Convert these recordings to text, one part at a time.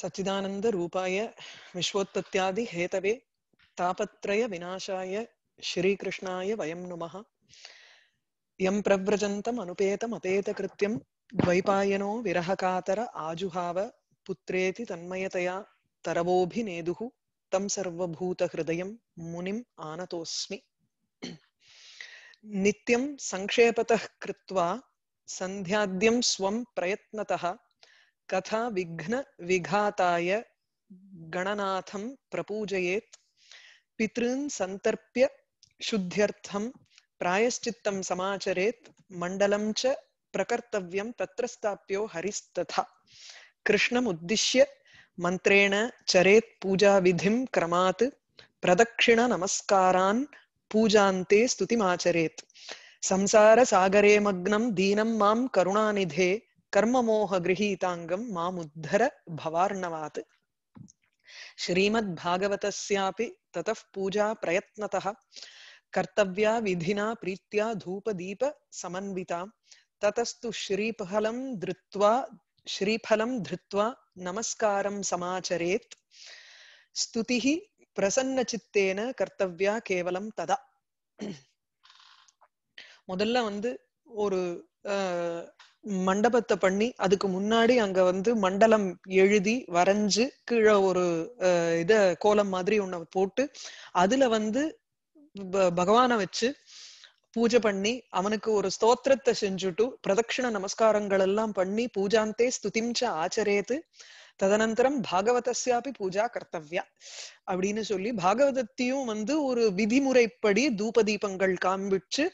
सच्चिदानन्दरूपाय विश्वोत्पत्त्यादिहेतवे तापत्रयविनाशाय श्रीकृष्णाय वयं नुमः यं प्रव्रजन्तमनुपेतमपेतकृत्यं द्वैपायनो विरहकातर आजुहाव पुत्रेति तन्मयतया तरवोभिनेदुः तं सर्वभूतहृदयं मुनिम् आनतोऽस्मि नित्यं सङ्क्षेपतः कृत्वा सन्ध्याद्यं स्वं प्रयत्नतः कथा विघ्न विघाताय गणनाथं प्रपूजयेत् पितॄन् सन्तर्प्य शुद्ध्यर्थं प्रायश्चित्तं समाचरेत् मण्डलं च प्रकर्तव्यं तत्र स्थाप्यो हरिस्तथा कृष्णमुद्दिश्य मन्त्रेण चरेत् पूजाविधिं क्रमात् प्रदक्षिणनमस्कारान् पूजान्ते स्तुतिमाचरेत् सागरे मग्नं दीनं मां करुणानिधे கர்மமோக கிரகீதாங்கம் மாமுத்தர பவார்ணவாத் ஸ்ரீமத் பாகவதஸ்யாபி தத பூஜா பிரயத்னத கர்த்தவ்யா விதினா பிரீத்தியா தூப தீப சமன்விதா ததஸ்து ஸ்ரீபலம் திருத்வா ஸ்ரீபலம் திருத்வா நமஸ்காரம் சமாச்சரேத் ஸ்துதிஹி பிரசன்னச்சித்தேன கர்த்தவ்யா கேவலம் ததா முதல்ல வந்து ஒரு மண்டபத்தை பண்ணி அதுக்கு முன்னாடி அங்க வந்து மண்டலம் எழுதி வரைஞ்சு கீழே ஒரு இத கோலம் மாதிரி ஒன்ன போட்டு அதுல வந்து பகவான வச்சு பூஜை பண்ணி அவனுக்கு ஒரு ஸ்தோத்திரத்தை செஞ்சுட்டு பிரதட்சிண நமஸ்காரங்கள் எல்லாம் பண்ணி பூஜாந்தே ஸ்துதிம்ச்ச ஆச்சரியத்து ததனந்தரம் பாகவதசியாபி பூஜா கர்த்தவ்யா அப்படின்னு சொல்லி பாகவதத்தையும் வந்து ஒரு விதிமுறைப்படி தூப தீபங்கள் காண்பிச்சு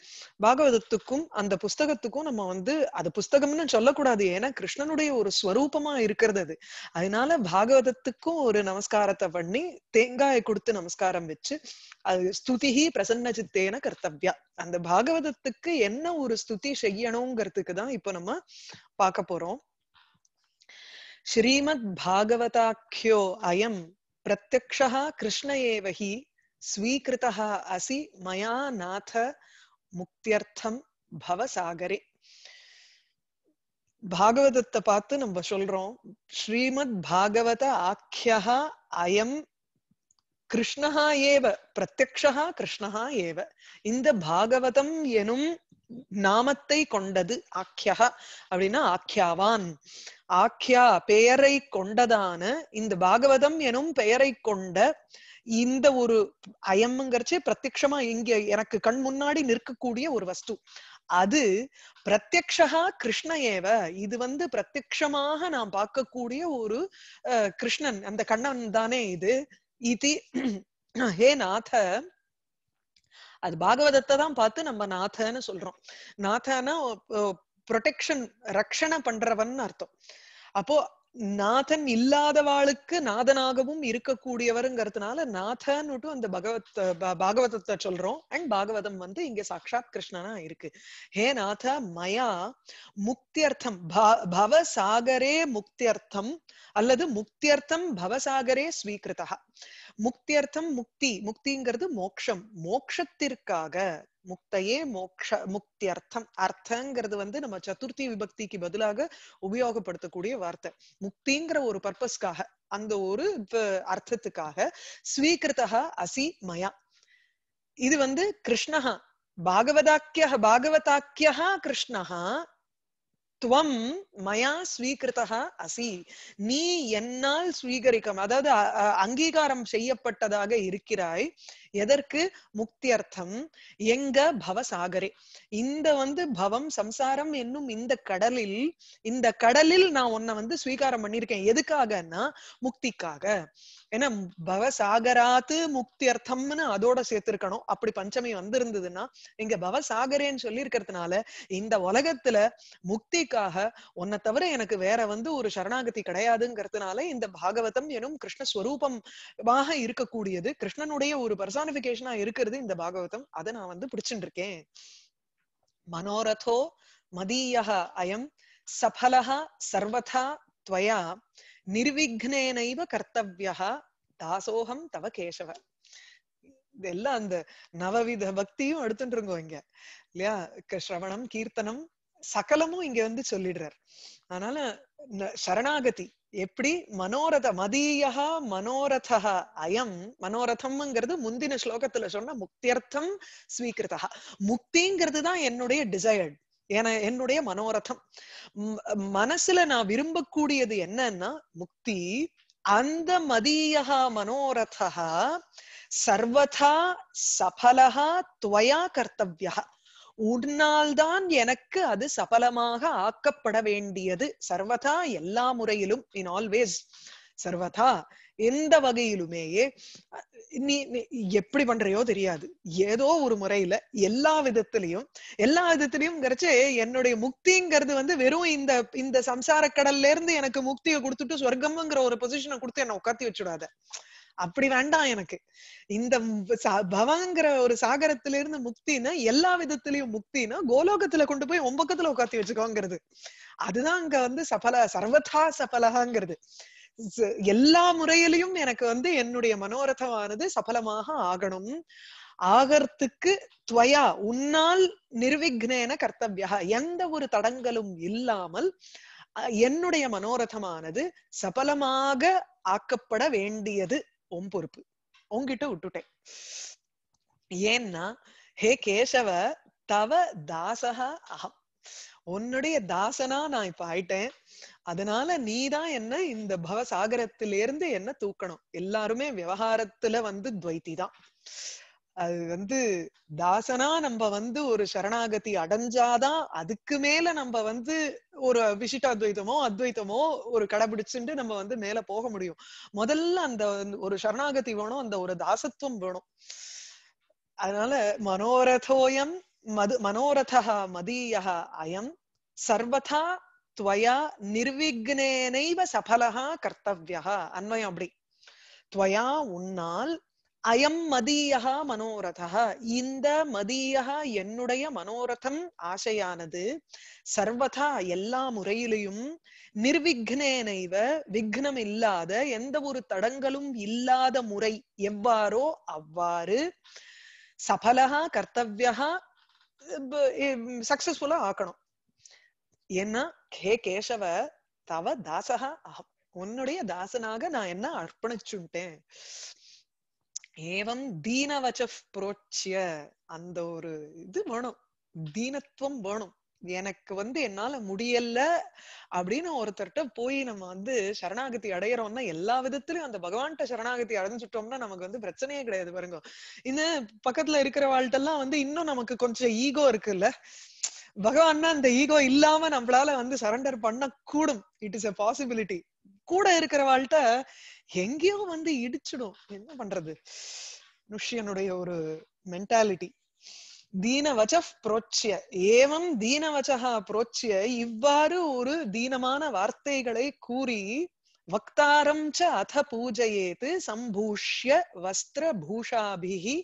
பாகவதத்துக்கும் அந்த புஸ்தகத்துக்கும் நம்ம வந்து அது புஸ்தகம்னு சொல்லக்கூடாது ஏன்னா கிருஷ்ணனுடைய ஒரு ஸ்வரூபமா இருக்கிறது அது அதனால பாகவதத்துக்கும் ஒரு நமஸ்காரத்தை பண்ணி தேங்காயை கொடுத்து நமஸ்காரம் வச்சு அது ஸ்துதிஹி பிரசன்ன சித்தேன கர்த்தவ்யா அந்த பாகவதத்துக்கு என்ன ஒரு ஸ்துதி செய்யணுங்கிறதுக்கு தான் இப்போ நம்ம பார்க்க போறோம் ஸ்ரீமத் பாகவதாக்கியோ அயம் பிரத்யக்ஷா கிருஷ்ண ஏவ ஹி ஸ்வீகிருதः அசி மயா நாத முக்தியர்த்தம் பவசாகரே பாகவதத்தை பார்த்து நம்ம சொல்றோம் ஸ்ரீமத் பாகவத ஆக்கியா அயம் கிருஷ்ணஹா ஏவ பிரத்யக்ஷா கிருஷ்ணஹா ஏவ இந்த பாகவதம் எனும் நாமத்தை கொண்டது ஆக்கியா அப்படின்னா ஆக்கியாவான் ஆக்கியா பெயரை கொண்டதான இந்த பாகவதம் எனும் பெயரை கொண்ட இந்த ஒரு அயம்ங்கிறச்சே பிரத்யக்ஷமா இங்க எனக்கு கண் முன்னாடி நிற்கக்கூடிய ஒரு வஸ்து அது பிரத்யக்ஷா கிருஷ்ண ஏவ இது வந்து பிரத்யக்ஷமாக நாம் பார்க்கக்கூடிய ஒரு கிருஷ்ணன் அந்த கண்ணன் தானே இது இது ஹே நாத அது பாகவதத்தை தான் பார்த்து நம்ம நாதன்னு சொல்றோம் நாதனா ப்ரொடெக்ஷன் ரக்ஷண பண்றவன் அர்த்தம் அப்போ நாதன் இல்லாதவாளுக்கு நாதனாகவும் இருக்கக்கூடியவருங்கிறதுனால நாதன்னுட்டு அந்த பகவத் பாகவதத்தை சொல்றோம் அண்ட் பாகவதம் வந்து இங்க சாட்சாத் கிருஷ்ணனா இருக்கு ஹே நாத மயா முக்தியர்த்தம் பவசாகரே முக்தியர்த்தம் அல்லது முக்தியர்த்தம் பவசாகரே ஸ்வீகிருதா முக்தியர்த்தம் முக்தி முக்திங்கிறது மோக்ஷம் மோக்ஷத்திற்காக முக்தையே மோக்ஷ முக்தி அர்த்தம் அர்த்தங்கிறது வந்து நம்ம சதுர்த்தி விபக்திக்கு பதிலாக உபயோகப்படுத்தக்கூடிய வார்த்தை முக்திங்கிற ஒரு பர்பஸ்க்காக அந்த ஒரு அர்த்தத்துக்காக ஸ்வீகிருத்தா அசி மயா இது வந்து கிருஷ்ணஹா பாகவதாக்கிய பாகவதாக்கியா கிருஷ்ணஹா துவம் மயா ஸ்வீகிருத்தா அசி நீ என்னால் ஸ்வீகரிக்க அதாவது அங்கீகாரம் செய்யப்பட்டதாக இருக்கிறாய் எதற்கு முக்தி அர்த்தம் எங்க பவசாகரே இந்த வந்து பவம் சம்சாரம் என்னும் இந்த கடலில் இந்த கடலில் நான் உன்னை வந்து ஸ்வீகாரம் பண்ணியிருக்கேன் எதுக்காகன்னா முக்திக்காக ஏன்னா பவசாகராத்து முக்தி அர்த்தம்னு அதோட சேர்த்திருக்கணும் அப்படி பஞ்சமி வந்திருந்ததுன்னா இங்க பவசாகரேன்னு சொல்லி இருக்கிறதுனால இந்த உலகத்துல முக்திக்காக உன்னை தவிர எனக்கு வேற வந்து ஒரு சரணாகதி கிடையாதுங்கிறதுனால இந்த பாகவதம் எனும் கிருஷ்ணஸ்வரூபமாக இருக்கக்கூடியது கிருஷ்ணனுடைய ஒரு பர்சானிபிகேஷனா இருக்கிறது இந்த பாகவதம் அதை நான் வந்து பிடிச்சுட்டு இருக்கேன் மனோரதோ மதீயா அயம் சபலா சர்வதா துவயா நிர்விக்னேனைவ கர்த்தவியா தாசோகம் தவ கேசவ இதெல்லாம் அந்த நவவித பக்தியும் எடுத்துட்டுருங்கோ இங்க இல்லையா ஸ்ரவணம் கீர்த்தனம் சகலமும் இங்க வந்து சொல்லிடுறார் அதனால சரணாகதி எப்படி மனோரத மதியா மனோரதா அயம் மனோரதம்ங்கிறது முந்தின ஸ்லோகத்துல சொன்ன முக்தியர்த்தம் ஸ்வீகிருதா முக்திங்கிறது தான் என்னுடைய டிசைர்ட் என என்னுடைய மனோரதம் மனசுல நான் விரும்பக்கூடியது என்னன்னா முக்தி அந்த மதிய மனோரதா சர்வதா சபலகா துவயா கர்த்தவியா உன்னால்தான் எனக்கு அது சபலமாக ஆக்கப்பட வேண்டியது சர்வதா எல்லா முறையிலும் இன் ஆல்வேஸ் சர்வதா எந்த வகையிலுமேயே நீ எப்படி பண்றையோ தெரியாது ஏதோ ஒரு முறையில எல்லா விதத்திலையும் எல்லா விதத்திலையும் கிடைச்சி என்னுடைய முக்திங்கிறது வந்து வெறும் இந்த இந்த சம்சார கடல்ல இருந்து எனக்கு முக்தியை கொடுத்துட்டு சொர்க்கம்ங்கிற ஒரு பொசிஷனை கொடுத்து என்ன உட்காத்தி வச்சுடாத அப்படி வேண்டாம் எனக்கு இந்த பவங்கிற ஒரு சாகரத்துல இருந்து முக்தினா எல்லா விதத்திலயும் முக்தினா கோலோகத்துல கொண்டு போய் ஒம்பக்கத்துல உட்காத்தி வச்சுக்கோங்கிறது அதுதான் அங்க வந்து சபல சர்வதா சபலகாங்கிறது எல்லா முறையிலையும் எனக்கு வந்து என்னுடைய மனோரதமானது சபலமாக ஆகணும் ஆகறதுக்கு துவயா உன்னால் நிர்விக்னேன கர்த்தவியா எந்த ஒரு தடங்களும் இல்லாமல் என்னுடைய மனோரதமானது சபலமாக ஆக்கப்பட வேண்டியது உன் பொறுப்பு உங்ககிட்ட விட்டுட்டேன் ஏன்னா ஹே கேசவ தவ தாசகா அகம் உன்னுடைய தாசனா நான் இப்ப ஆயிட்டேன் அதனால நீதான் என்ன இந்த பவ என்ன தூக்கணும் எல்லாருமே விவகாரத்துல வந்து துவைத்தி தான் அது வந்து தாசனா நம்ம வந்து ஒரு சரணாகதி அடைஞ்சாதான் அதுக்கு மேல நம்ம வந்து ஒரு விசிட்ட அத்வைத்தமோ அத்வைத்தமோ ஒரு கடைபிடிச்சுட்டு நம்ம வந்து மேல போக முடியும் முதல்ல அந்த ஒரு சரணாகதி வேணும் அந்த ஒரு தாசத்துவம் வேணும் அதனால மனோரதோயம் மது மனோரதா மதீயா அயம் சர்வதா துவயா நிர்விக்னேனைவ சபலகா கர்த்தவியா அன்வயம் அப்படி துவயா உன்னால் அயம் மதியா மனோரதா இந்த மதியா என்னுடைய மனோரதம் ஆசையானது சர்வதா எல்லா முறையிலையும் நிர்விக்னேனைவ விக்னம் இல்லாத எந்த ஒரு தடங்களும் இல்லாத முறை எவ்வாறோ அவ்வாறு சபலகா கர்த்தவியா சக்சஸ்ஃபுல்லா ஆக்கணும் ஏன்னா ஹே கேசவ தவ தாசகா உன்னுடைய தாசனாக நான் என்ன அர்ப்பணிச்சுட்டேன் ஏவம் தீனவச்ச புரோச்சிய அந்த ஒரு இது வேணும் தீனத்துவம் வேணும் எனக்கு வந்து என்னால முடியல அப்படின்னு ஒருத்தர்கிட்ட போய் நம்ம வந்து சரணாகதி அடையிறோம்னா எல்லா விதத்திலயும் அந்த பகவான்கிட்ட சரணாகதி அடைஞ்சுட்டோம்னா நமக்கு வந்து பிரச்சனையே கிடையாது பாருங்க இன்னும் பக்கத்துல இருக்கிற வாழ்கிட்ட எல்லாம் வந்து இன்னும் நமக்கு கொஞ்சம் ஈகோ இருக்குல்ல பகவான்னா அந்த ஈகோ இல்லாம நம்மளால வந்து சரண்டர் பண்ண கூடும் இட் இஸ் எ பாசிபிலிட்டி கூட இருக்கிற இருக்கிறவாள்கிட்ட எங்கேயோ வந்து இடிச்சிடும் என்ன பண்றது நுஷியனுடைய ஒரு மென்டாலிட்டி தீனவச்ச புரோச்சிய ஏவம் தீனவச்சா புரோச்சிய இவ்வாறு ஒரு தீனமான வார்த்தைகளை கூறி வக்தாரம் ச அத பூஜையேத்து சம்பூஷ்ய வஸ்திர பூஷாபிகி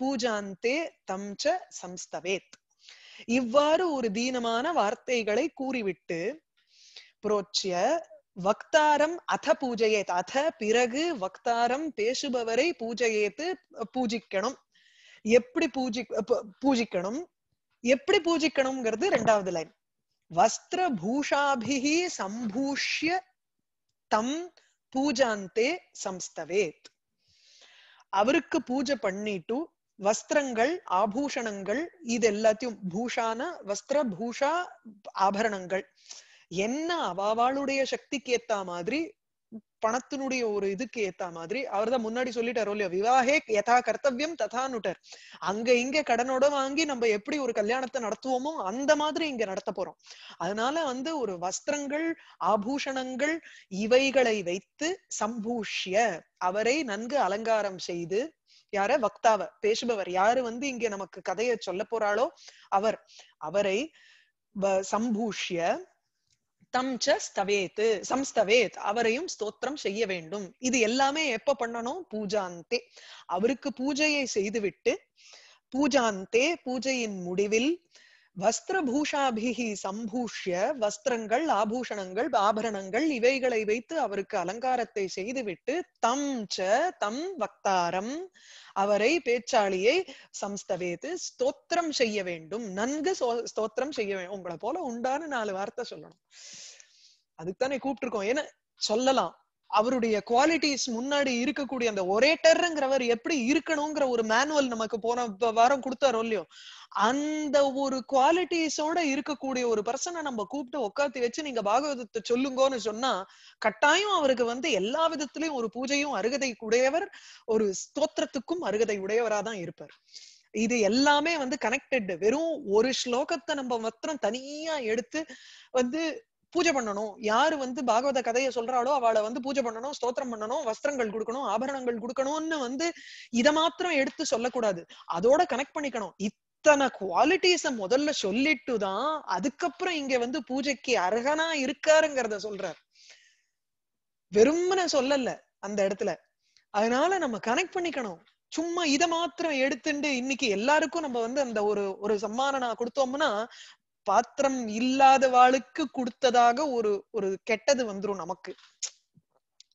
பூஜாந்தே தம் ச சம்ஸ்தவேத் இவ்வாறு ஒரு தீனமான வார்த்தைகளை கூறிவிட்டு புரோச்சிய வக்தாரம் அத பூஜையேத் அத பிறகு வக்தாரம் பேசுபவரை பூஜையேத்து பூஜிக்கணும் எப்படி பூஜி பூஜிக்கணும் எப்படி பூஜிக்கணும்ங்கிறது ரெண்டாவது லைன் வஸ்திர பூஷாபிகி சம்பூஷ்ய தம் பூஜாந்தே சம்ஸ்தவேத் அவருக்கு பூஜை பண்ணிட்டு வஸ்திரங்கள் ஆபூஷணங்கள் இது எல்லாத்தையும் பூஷான வஸ்திர பூஷா ஆபரணங்கள் என்ன அவளுடைய சக்திக்கு ஏத்த மாதிரி பணத்தினுடைய ஒரு இதுக்கு ஏத்த மாதிரி அவர் தான் முன்னாடி சொல்லிட்டாரோ இல்லையா விவாகே யதா கர்த்தவியம் ததானுட்டர் அங்க இங்க கடனோட வாங்கி நம்ம எப்படி ஒரு கல்யாணத்தை நடத்துவோமோ அந்த மாதிரி இங்க நடத்த போறோம் அதனால வந்து ஒரு வஸ்திரங்கள் ஆபூஷணங்கள் இவைகளை வைத்து சம்பூஷ்ய அவரை நன்கு அலங்காரம் செய்து யார வக்தாவ பேசுபவர் யாரு வந்து இங்க நமக்கு கதையை சொல்ல போறாளோ அவர் அவரை சம்பூஷ்ய தம் ச சம்ஸ்தவேத் அவரையும் ஸ்தோத்திரம் செய்ய வேண்டும் இது எல்லாமே எப்ப பண்ணணும் பூஜாந்தே அவருக்கு பூஜையை செய்துவிட்டு பூஜாந்தே பூஜையின் முடிவில் வஸ்திரபூஷாபிகி சம்பூஷ்ய வஸ்திரங்கள் ஆபூஷணங்கள் ஆபரணங்கள் இவைகளை வைத்து அவருக்கு அலங்காரத்தை செய்துவிட்டு தம் ச தம் வக்தாரம் அவரை பேச்சாளியை சம்ஸ்தவேத்து ஸ்தோத்திரம் செய்ய வேண்டும் நன்கு ஸ்தோத்திரம் செய்ய வேண்டும் உங்களை போல உண்டான நாலு வார்த்தை சொல்லணும் அதுக்குத்தானே கூப்பிட்டுருக்கோம் ஏன்னா சொல்லலாம் அவருடைய குவாலிட்டிஸ் முன்னாடி இருக்கக்கூடிய அந்த ஒரேட்டருங்கிறவர் எப்படி இருக்கணுங்கிற ஒரு மேனுவல் நமக்கு போன வாரம் கொடுத்தாரோ இல்லையோ அந்த ஒரு குவாலிட்டிஸோட இருக்கக்கூடிய ஒரு பர்சனை நம்ம கூப்பிட்டு உட்காந்து வச்சு நீங்க பாகவதத்தை சொல்லுங்கன்னு சொன்னா கட்டாயம் அவருக்கு வந்து எல்லா விதத்திலயும் ஒரு பூஜையும் அருகதை உடையவர் ஒரு ஸ்தோத்திரத்துக்கும் அருகதை உடையவரா தான் இருப்பார் இது எல்லாமே வந்து கனெக்டட் வெறும் ஒரு ஸ்லோகத்தை நம்ம மாத்திரம் தனியா எடுத்து வந்து பூஜை பண்ணணும் யாரு வந்து பாகவத கதையை சொல்றாளோ அவளை வந்து பூஜை பண்ணணும் ஸ்தோத்திரம் பண்ணணும் வஸ்திரங்கள் கொடுக்கணும் ஆபரணங்கள் கொடுக்கணும்னு வந்து இதை மாத்திரம் எடுத்து சொல்லக்கூடாது அதோட கனெக்ட் பண்ணிக்கணும் இத்தனை குவாலிட்டிஸ முதல்ல சொல்லிட்டு தான் அதுக்கப்புறம் இங்க வந்து பூஜைக்கு அருகனா இருக்காருங்கிறத சொல்றார் வெறும்னு சொல்லல அந்த இடத்துல அதனால நம்ம கனெக்ட் பண்ணிக்கணும் சும்மா இதை மாத்திரம் எடுத்துட்டு இன்னைக்கு எல்லாருக்கும் நம்ம வந்து அந்த ஒரு ஒரு சம்மானம் கொடுத்தோம்னா பாத்திரம் இல்லாத வாளுக்கு கொடுத்ததாக ஒரு ஒரு கெட்டது வந்துரும் நமக்கு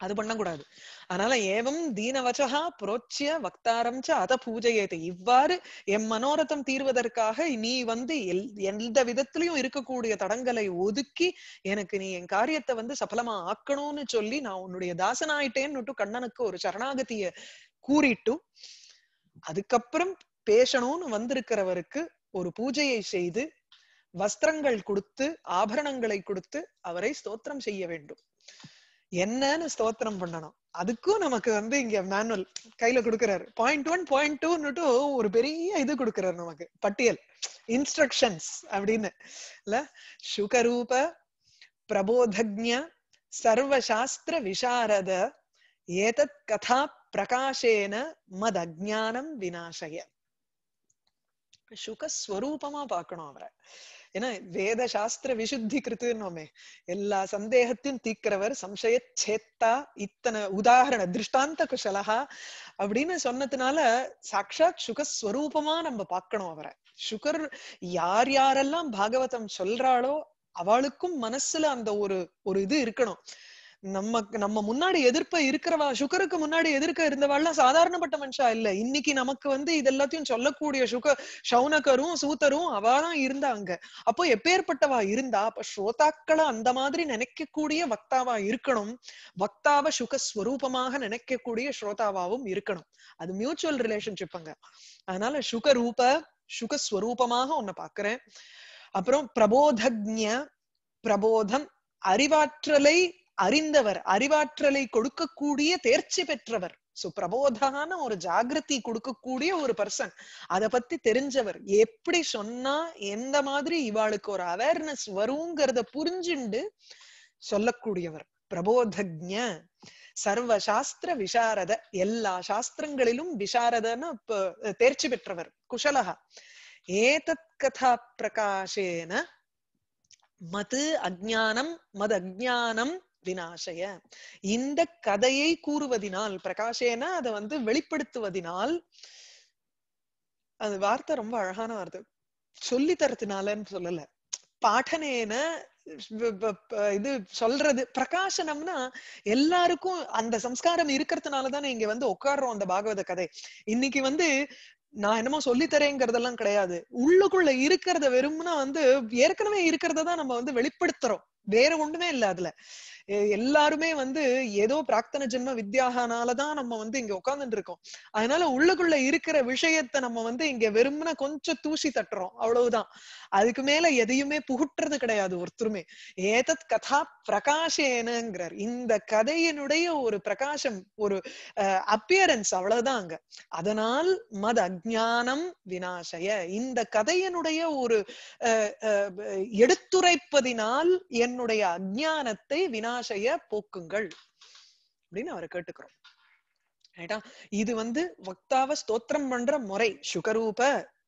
அது பண்ணக்கூடாது அதனால ஏவம் தீனவசகா புரோச்சிய வக்தாரம் அத பூஜையேது இவ்வாறு என் மனோரதம் தீர்வதற்காக நீ வந்து எல் எந்த விதத்திலையும் இருக்கக்கூடிய தடங்களை ஒதுக்கி எனக்கு நீ என் காரியத்தை வந்து சபலமா ஆக்கணும்னு சொல்லி நான் உன்னுடைய தாசனாயிட்டேன்னு கண்ணனுக்கு ஒரு சரணாகத்திய கூறிட்டு அதுக்கப்புறம் பேசணும்னு வந்திருக்கிறவருக்கு ஒரு பூஜையை செய்து வஸ்திரங்கள் கொடுத்து ஆபரணங்களை கொடுத்து அவரை ஸ்தோத்திரம் செய்ய வேண்டும் என்னன்னு ஸ்தோத்திரம் பண்ணணும் அதுக்கும் நமக்கு வந்து இங்க மேனுவல் கையில கொடுக்கிறாரு பாயிண்ட் ஒன் பாயிண்ட் டூன்னுட்டு ஒரு பெரிய இது கொடுக்கிறாரு நமக்கு பட்டியல் இன்ஸ்ட்ரக்ஷன்ஸ் அப்படின்னு சுகரூப சுகரூப சர்வ சர்வசாஸ்திர விசாரத ஏதத் கதா பிரகாசேன மத அஜானம் வினாசய சுகஸ்வரூபமா பார்க்கணும் அவரை ஏன்னா வேத சாஸ்திர விசுத்தி கிருத்துன்னோமே எல்லா சந்தேகத்தையும் தீக்கிறவர் சம்சய சேத்தா இத்தனை உதாரண திருஷ்டாந்த குஷலஹா அப்படின்னு சொன்னதுனால சாட்சாத் சுகஸ்வரூபமா நம்ம பார்க்கணும் அவரை சுகர் யார் யாரெல்லாம் பாகவதம் சொல்றாளோ அவளுக்கும் மனசுல அந்த ஒரு ஒரு இது இருக்கணும் நம்ம நம்ம முன்னாடி எதிர்ப்ப இருக்கிறவா சுகருக்கு முன்னாடி எதிர்க்க இருந்தவாள்லாம் சாதாரணப்பட்ட மனுஷா இல்ல இன்னைக்கு நமக்கு வந்து இது எல்லாத்தையும் சொல்லக்கூடிய சுக சௌனகரும் சூத்தரும் அவாதான் இருந்தாங்க அப்போ எப்பேற்பட்டவா இருந்தா அப்ப ஸ்ரோதாக்களை அந்த மாதிரி நினைக்கக்கூடிய வக்தாவா இருக்கணும் வக்தாவ சுகஸ்வரூபமாக நினைக்கக்கூடிய ஸ்ரோதாவாவும் இருக்கணும் அது மியூச்சுவல் அங்க அதனால சுகரூப சுகஸ்வரூபமாக உன்னை பாக்குறேன் அப்புறம் பிரபோதக்ஞ பிரபோதம் அறிவாற்றலை அறிந்தவர் அறிவாற்றலை கொடுக்கக்கூடிய தேர்ச்சி பெற்றவர் சோ பிரபோதான ஒரு ஜாகிரதி கொடுக்கக்கூடிய ஒரு பர்சன் அத பத்தி தெரிஞ்சவர் எப்படி சொன்னா எந்த மாதிரி இவாளுக்கு ஒரு அவேர்னஸ் வருங்கிறத புரிஞ்சுண்டு சொல்லக்கூடியவர் பிரபோதஜ சர்வ சாஸ்திர விசாரத எல்லா சாஸ்திரங்களிலும் விசாரதன தேர்ச்சி பெற்றவர் குஷலகா ஏதத் கதா பிரகாசேன மது அஜானம் மது அஜானம் வினாசய இந்த கதையை கூறுவதினால் பிரகாஷேனா அதை வந்து வெளிப்படுத்துவதினால் அந்த வார்த்தை ரொம்ப அழகான வார்த்தை சொல்லி தரத்தினாலன்னு சொல்லல பாடனேன இது சொல்றது பிரகாசனம்னா எல்லாருக்கும் அந்த சம்ஸ்காரம் இருக்கிறதுனாலதானே இங்க வந்து உட்காடுறோம் அந்த பாகவத கதை இன்னைக்கு வந்து நான் என்னமோ சொல்லி தரேங்கிறதெல்லாம் கிடையாது உள்ளுக்குள்ள இருக்கிறத வெறும்னா வந்து ஏற்கனவே இருக்கிறத தான் நம்ம வந்து வெளிப்படுத்துறோம் வேற ஒண்ணுமே இல்ல அதுல எல்லாருமே வந்து ஏதோ பிரார்த்தன ஜென்ம வித்யாகனாலதான் நம்ம வந்து இங்க உட்காந்துட்டு இருக்கோம் அதனால உள்ளுக்குள்ள இருக்கிற விஷயத்த நம்ம வந்து இங்க வெறும்னா கொஞ்சம் தூசி தட்டுறோம் அவ்வளவுதான் அதுக்கு மேல எதையுமே புகுட்டுறது கிடையாது ஒருத்தருமே ஏதத் கதா பிரகாசேனங்கிறார் இந்த கதையினுடைய ஒரு பிரகாசம் ஒரு அப்பியரன்ஸ் அவ்வளவுதான் அங்க அதனால் மத அஜானம் வினாசய இந்த கதையினுடைய ஒரு எடுத்துரைப்பதினால் என் என்னுடைய அஜானத்தை வினாசைய போக்குங்கள் அப்படின்னு அவரை கேட்டுக்கிறோம் இது வந்து வக்தாவ ஸ்தோத்திரம் பண்ற முறை சுகரூப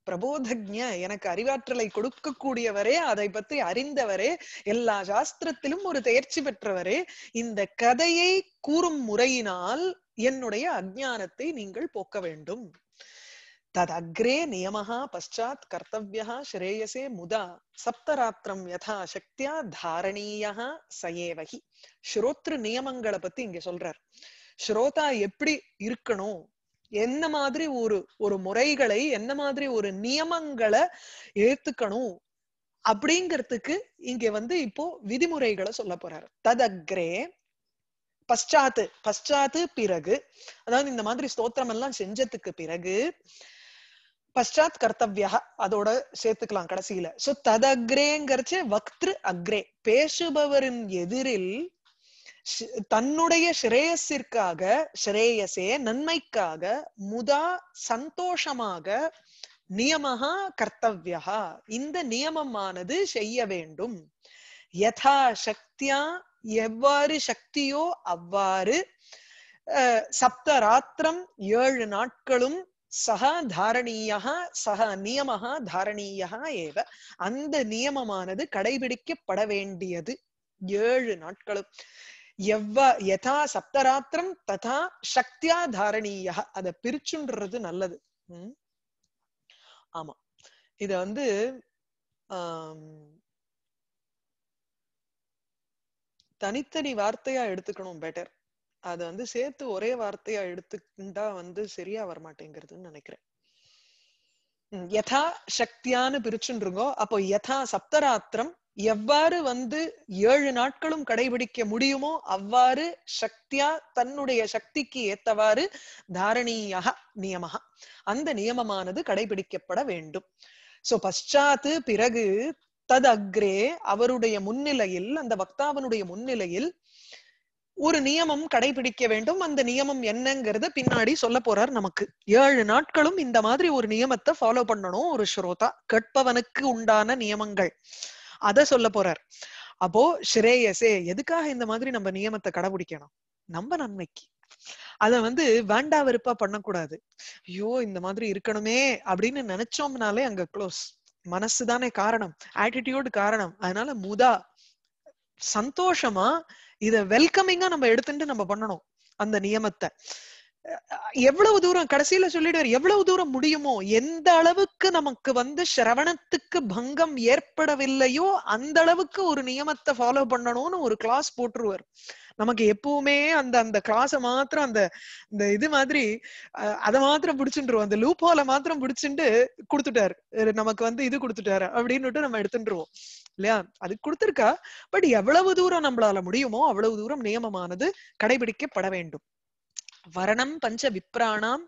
பிரபோதஜ எனக்கு அறிவாற்றலை கொடுக்கக்கூடியவரே அதை பத்தி அறிந்தவரே எல்லா சாஸ்திரத்திலும் ஒரு தேர்ச்சி பெற்றவரே இந்த கதையை கூறும் முறையினால் என்னுடைய அஜானத்தை நீங்கள் போக்க வேண்டும் तदग्रे नियमः பச்சாத் कर्तव्यः ஸ்ரேயசே முதா சப்தராத்திரம் யதா சக்தியா தாரணீயா சயேவகி ஸ்ரோத்ரு நியமங்களை பத்தி இங்க சொல்றார் ஸ்ரோதா எப்படி இருக்கணும் என்ன மாதிரி ஒரு ஒரு முறைகளை என்ன மாதிரி ஒரு நியமங்களை ஏத்துக்கணும் அப்படிங்கிறதுக்கு இங்க வந்து இப்போ விதிமுறைகளை சொல்ல போறாரு ததக்ரே பஷ்டாத்து பஷ்டாத்து பிறகு அதாவது இந்த மாதிரி ஸ்தோத்திரம் எல்லாம் செஞ்சதுக்கு பிறகு பஷாத் கர்த்தவியா அதோட சேர்த்துக்கலாம் கடைசியில சோ அக்ரேங்கிறச்சு வக்திரு அக்ரே பேசுபவரின் எதிரில் தன்னுடைய ஸ்ரேயஸிற்காக ஸ்ரேயசே நன்மைக்காக முதா சந்தோஷமாக நியமஹா கர்த்தவியா இந்த நியமமானது செய்ய வேண்டும் யதா சக்தியா எவ்வாறு சக்தியோ அவ்வாறு சப்தராத்திரம் ஏழு நாட்களும் சக தாரணீயா சக நியமஹா தாரணீயா ஏவ அந்த நியமமானது கடைபிடிக்கப்பட வேண்டியது ஏழு நாட்களும் எவ்வ எதா சப்தராத்திரம் ததா சக்தியா தாரணீயா அதை பிரிச்சுன்றது நல்லது உம் ஆமா இத வந்து தனித்தனி வார்த்தையா எடுத்துக்கணும் பெட்டர் அதை வந்து சேர்த்து ஒரே வார்த்தையா எடுத்துக்கிட்டா வந்து சரியா வரமாட்டேங்கிறதுன்னு நினைக்கிறேன் யதா சக்தியான்னு பிரிச்சுருங்கோ அப்போ யதா சப்தராத்திரம் எவ்வாறு வந்து ஏழு நாட்களும் கடைபிடிக்க முடியுமோ அவ்வாறு சக்தியா தன்னுடைய சக்திக்கு ஏத்தவாறு தாரணீயாக நியமகா அந்த நியமமானது கடைபிடிக்கப்பட வேண்டும் சோ பஷாத்து பிறகு தத் அக்ரே அவருடைய முன்னிலையில் அந்த வக்தாவனுடைய முன்னிலையில் ஒரு நியமம் கடைபிடிக்க வேண்டும் அந்த நியமம் என்னங்கிறத பின்னாடி சொல்ல போறார் நமக்கு ஏழு நாட்களும் இந்த மாதிரி ஒரு நியமத்தை ஃபாலோ பண்ணணும் ஒரு ஸ்ரோதா கேட்பவனுக்கு உண்டான நியமங்கள் அத சொல்ல போறார் அப்போ ஸ்ரேயசே எதுக்காக இந்த மாதிரி நம்ம நியமத்தை கடைபிடிக்கணும் நம்ம நன்மைக்கு அத வந்து வேண்டா வெறுப்பா பண்ணக்கூடாது ஐயோ இந்த மாதிரி இருக்கணுமே அப்படின்னு நினைச்சோம்னாலே அங்க க்ளோஸ் மனசுதானே காரணம் ஆட்டிடியூடு காரணம் அதனால முதா சந்தோஷமா இத வெல்கமிங்கா நம்ம எடுத்துட்டு நம்ம பண்ணணும் அந்த நியமத்தை எவ்வளவு தூரம் கடைசியில சொல்லிடுவார் எவ்வளவு தூரம் முடியுமோ எந்த அளவுக்கு நமக்கு வந்து சிரவணத்துக்கு பங்கம் ஏற்படவில்லையோ அந்த அளவுக்கு ஒரு நியமத்தை ஃபாலோ பண்ணணும்னு ஒரு கிளாஸ் போட்டுருவார் நமக்கு எப்பவுமே அந்த அந்த கிளாஸை மாத்திரம் அந்த இந்த இது மாதிரி அதை மாத்திரம் பிடிச்சுட்டுருவோம் அந்த லூப்போல மாத்திரம் பிடிச்சிட்டு கொடுத்துட்டாரு நமக்கு வந்து இது கொடுத்துட்டாரு அப்படின்னுட்டு நம்ம எடுத்துட்டுருவோம் இல்லையா அது கொடுத்துருக்கா பட் எவ்வளவு தூரம் நம்மளால முடியுமோ அவ்வளவு தூரம் நியமமானது கடைபிடிக்கப்பட வேண்டும் வரணம் பஞ்ச விப்ராணாம்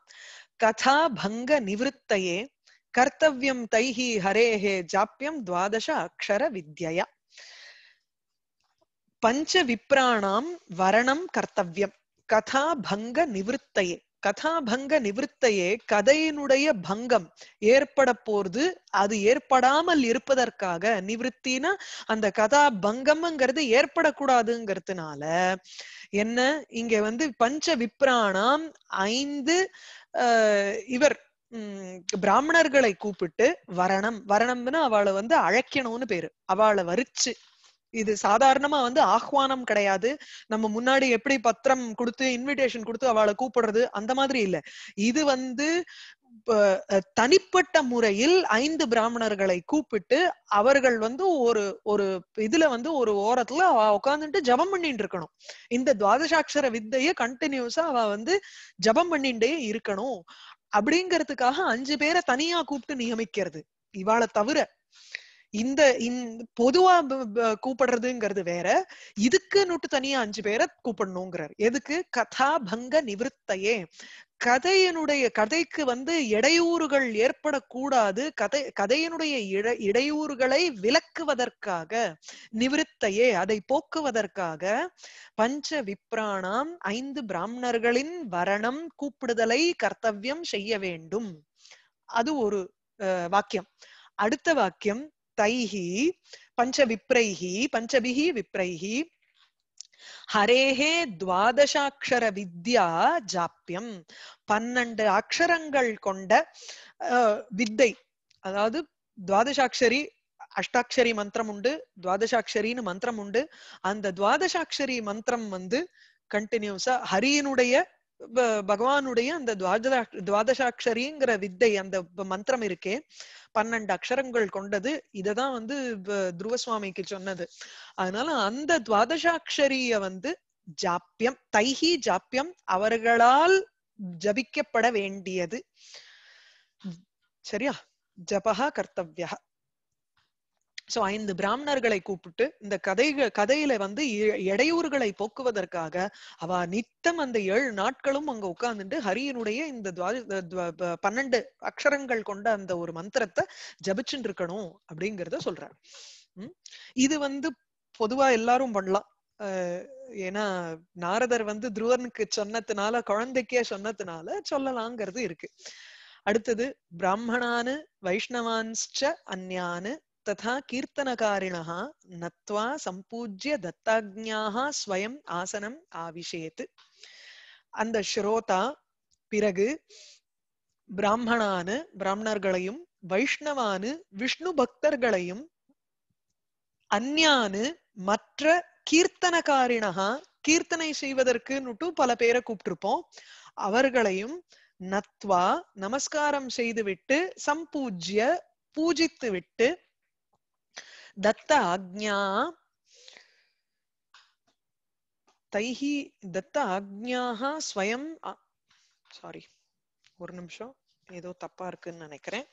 கதா பங்க நிவத்தையே கர்த்தவியம் தைஹி ஹரேஹே ஜாப்பியம் துவாதச அக்ஷர வித்யா பஞ்ச விப்ராணாம் வரணம் கர்த்தவியம் கதாபங்க நிவத்தையே கதாபங்க நிவத்தையே கதையினுடைய பங்கம் ஏற்பட போறது அது ஏற்படாமல் இருப்பதற்காக நிவத்தினா அந்த கதா பங்கம்ங்கிறது ஏற்படக்கூடாதுங்கிறதுனால என்ன இங்க வந்து பஞ்ச விப்ராணாம் ஐந்து இவர் பிராமணர்களை கூப்பிட்டு வரணம் வரணம்னு அவளை வந்து அழைக்கணும்னு பேரு அவளை வரிச்சு இது சாதாரணமா வந்து ஆஹ்வானம் கிடையாது நம்ம முன்னாடி எப்படி பத்திரம் கொடுத்து இன்விடேஷன் கொடுத்து அவளை கூப்பிடுறது அந்த மாதிரி இல்ல இது வந்து தனிப்பட்ட முறையில் ஐந்து பிராமணர்களை கூப்பிட்டு அவர்கள் வந்து ஒரு ஒரு இதுல வந்து ஒரு ஓரத்துல அவ உட்காந்துட்டு ஜபம் பண்ணிட்டு இருக்கணும் இந்த துவாதசாட்சர வித்தைய கண்டினியூஸா அவ வந்து ஜபம் பண்ணிட்டே இருக்கணும் அப்படிங்கிறதுக்காக அஞ்சு பேரை தனியா கூப்பிட்டு நியமிக்கிறது இவாளை தவிர இந்த பொதுவா கூப்பிடுறதுங்கிறது வேற இதுக்கு இதுக்குன்னுட்டு தனியா அஞ்சு பேரை கூப்பிடணுங்கிறார் எதுக்கு கதாபங்க நிவர்த்தையே கதையினுடைய கதைக்கு வந்து இடையூறுகள் ஏற்படக்கூடாது கதை கதையினுடைய இட இடையூறுகளை விலக்குவதற்காக நிவிருத்தையே அதை போக்குவதற்காக பஞ்ச விப்ராணாம் ஐந்து பிராமணர்களின் வரணம் கூப்பிடுதலை கர்த்தவியம் செய்ய வேண்டும் அது ஒரு வாக்கியம் அடுத்த வாக்கியம் தைஹி பஞ்ச விப்ரைஹி பஞ்சபிஹி விப்ரைஹி ஹரேஹே துவாதசாட்சர வித்யா ஜாப்பியம் பன்னெண்டு அக்ஷரங்கள் கொண்ட வித்தை அதாவது துவாதசாட்சரி அஷ்டாட்சரி மந்திரம் உண்டு துவாதசாட்சரின்னு மந்திரம் உண்டு அந்த துவாதசாட்சரி மந்திரம் வந்து கண்டினியூஸா ஹரியினுடைய பகவானுடைய அந்த துவாதசா துவாதசாட்சரிங்கிற வித்தை அந்த மந்திரம் இருக்கே பன்னெண்டு அக்ஷரங்கள் கொண்டது இததான் வந்து துருவ சுவாமிக்கு சொன்னது அதனால அந்த துவாதசாட்சரிய வந்து ஜாப்பியம் தைஹி ஜாப்பியம் அவர்களால் ஜபிக்கப்பட வேண்டியது சரியா ஜபா கர்த்தவியா சோ ஐந்து பிராமணர்களை கூப்பிட்டு இந்த கதை கதையில வந்து இடையூறுகளை போக்குவதற்காக அவ நித்தம் அந்த ஏழு நாட்களும் அங்க உட்கார்ந்துட்டு ஹரியனுடைய இந்த பன்னெண்டு அக்ஷரங்கள் கொண்ட அந்த ஒரு மந்திரத்தை ஜபிச்சுட்டு இருக்கணும் அப்படிங்கறத சொல்றாரு இது வந்து பொதுவா எல்லாரும் பண்ணலாம் ஏன்னா நாரதர் வந்து துருவனுக்கு சொன்னதுனால குழந்தைக்கே சொன்னதுனால சொல்லலாங்கிறது இருக்கு அடுத்தது பிராமணானு வைஷ்ணவான்ஸ்ட அந்யானு तथा कीर्तनकारिणः नत्वा सम्पूज्य தத்தாஜ்ஞாக ஸ்வயம் ஆசனம் ஆவிஷேத் அந்த ஸ்ரோதா பிறகு பிராமணானு பிராமணர்களையும் வைஷ்ணவானு விஷ்ணு பக்தர்களையும் அந்யானு மற்ற கீர்த்தனகாரிணா கீர்த்தனை செய்வதற்குன்னுட்டு பல பேரை கூப்பிட்டுருப்போம் அவர்களையும் நத்வா நமஸ்காரம் செய்துவிட்டு சம்பூஜ்ய பூஜித்து விட்டு தத்த ஆக்ஞா तैः தத்த आज्ञाः स्वयं சாரி ஒரு நிமிஷம் ஏதோ தப்பா இருக்குன்னு நினைக்கிறேன்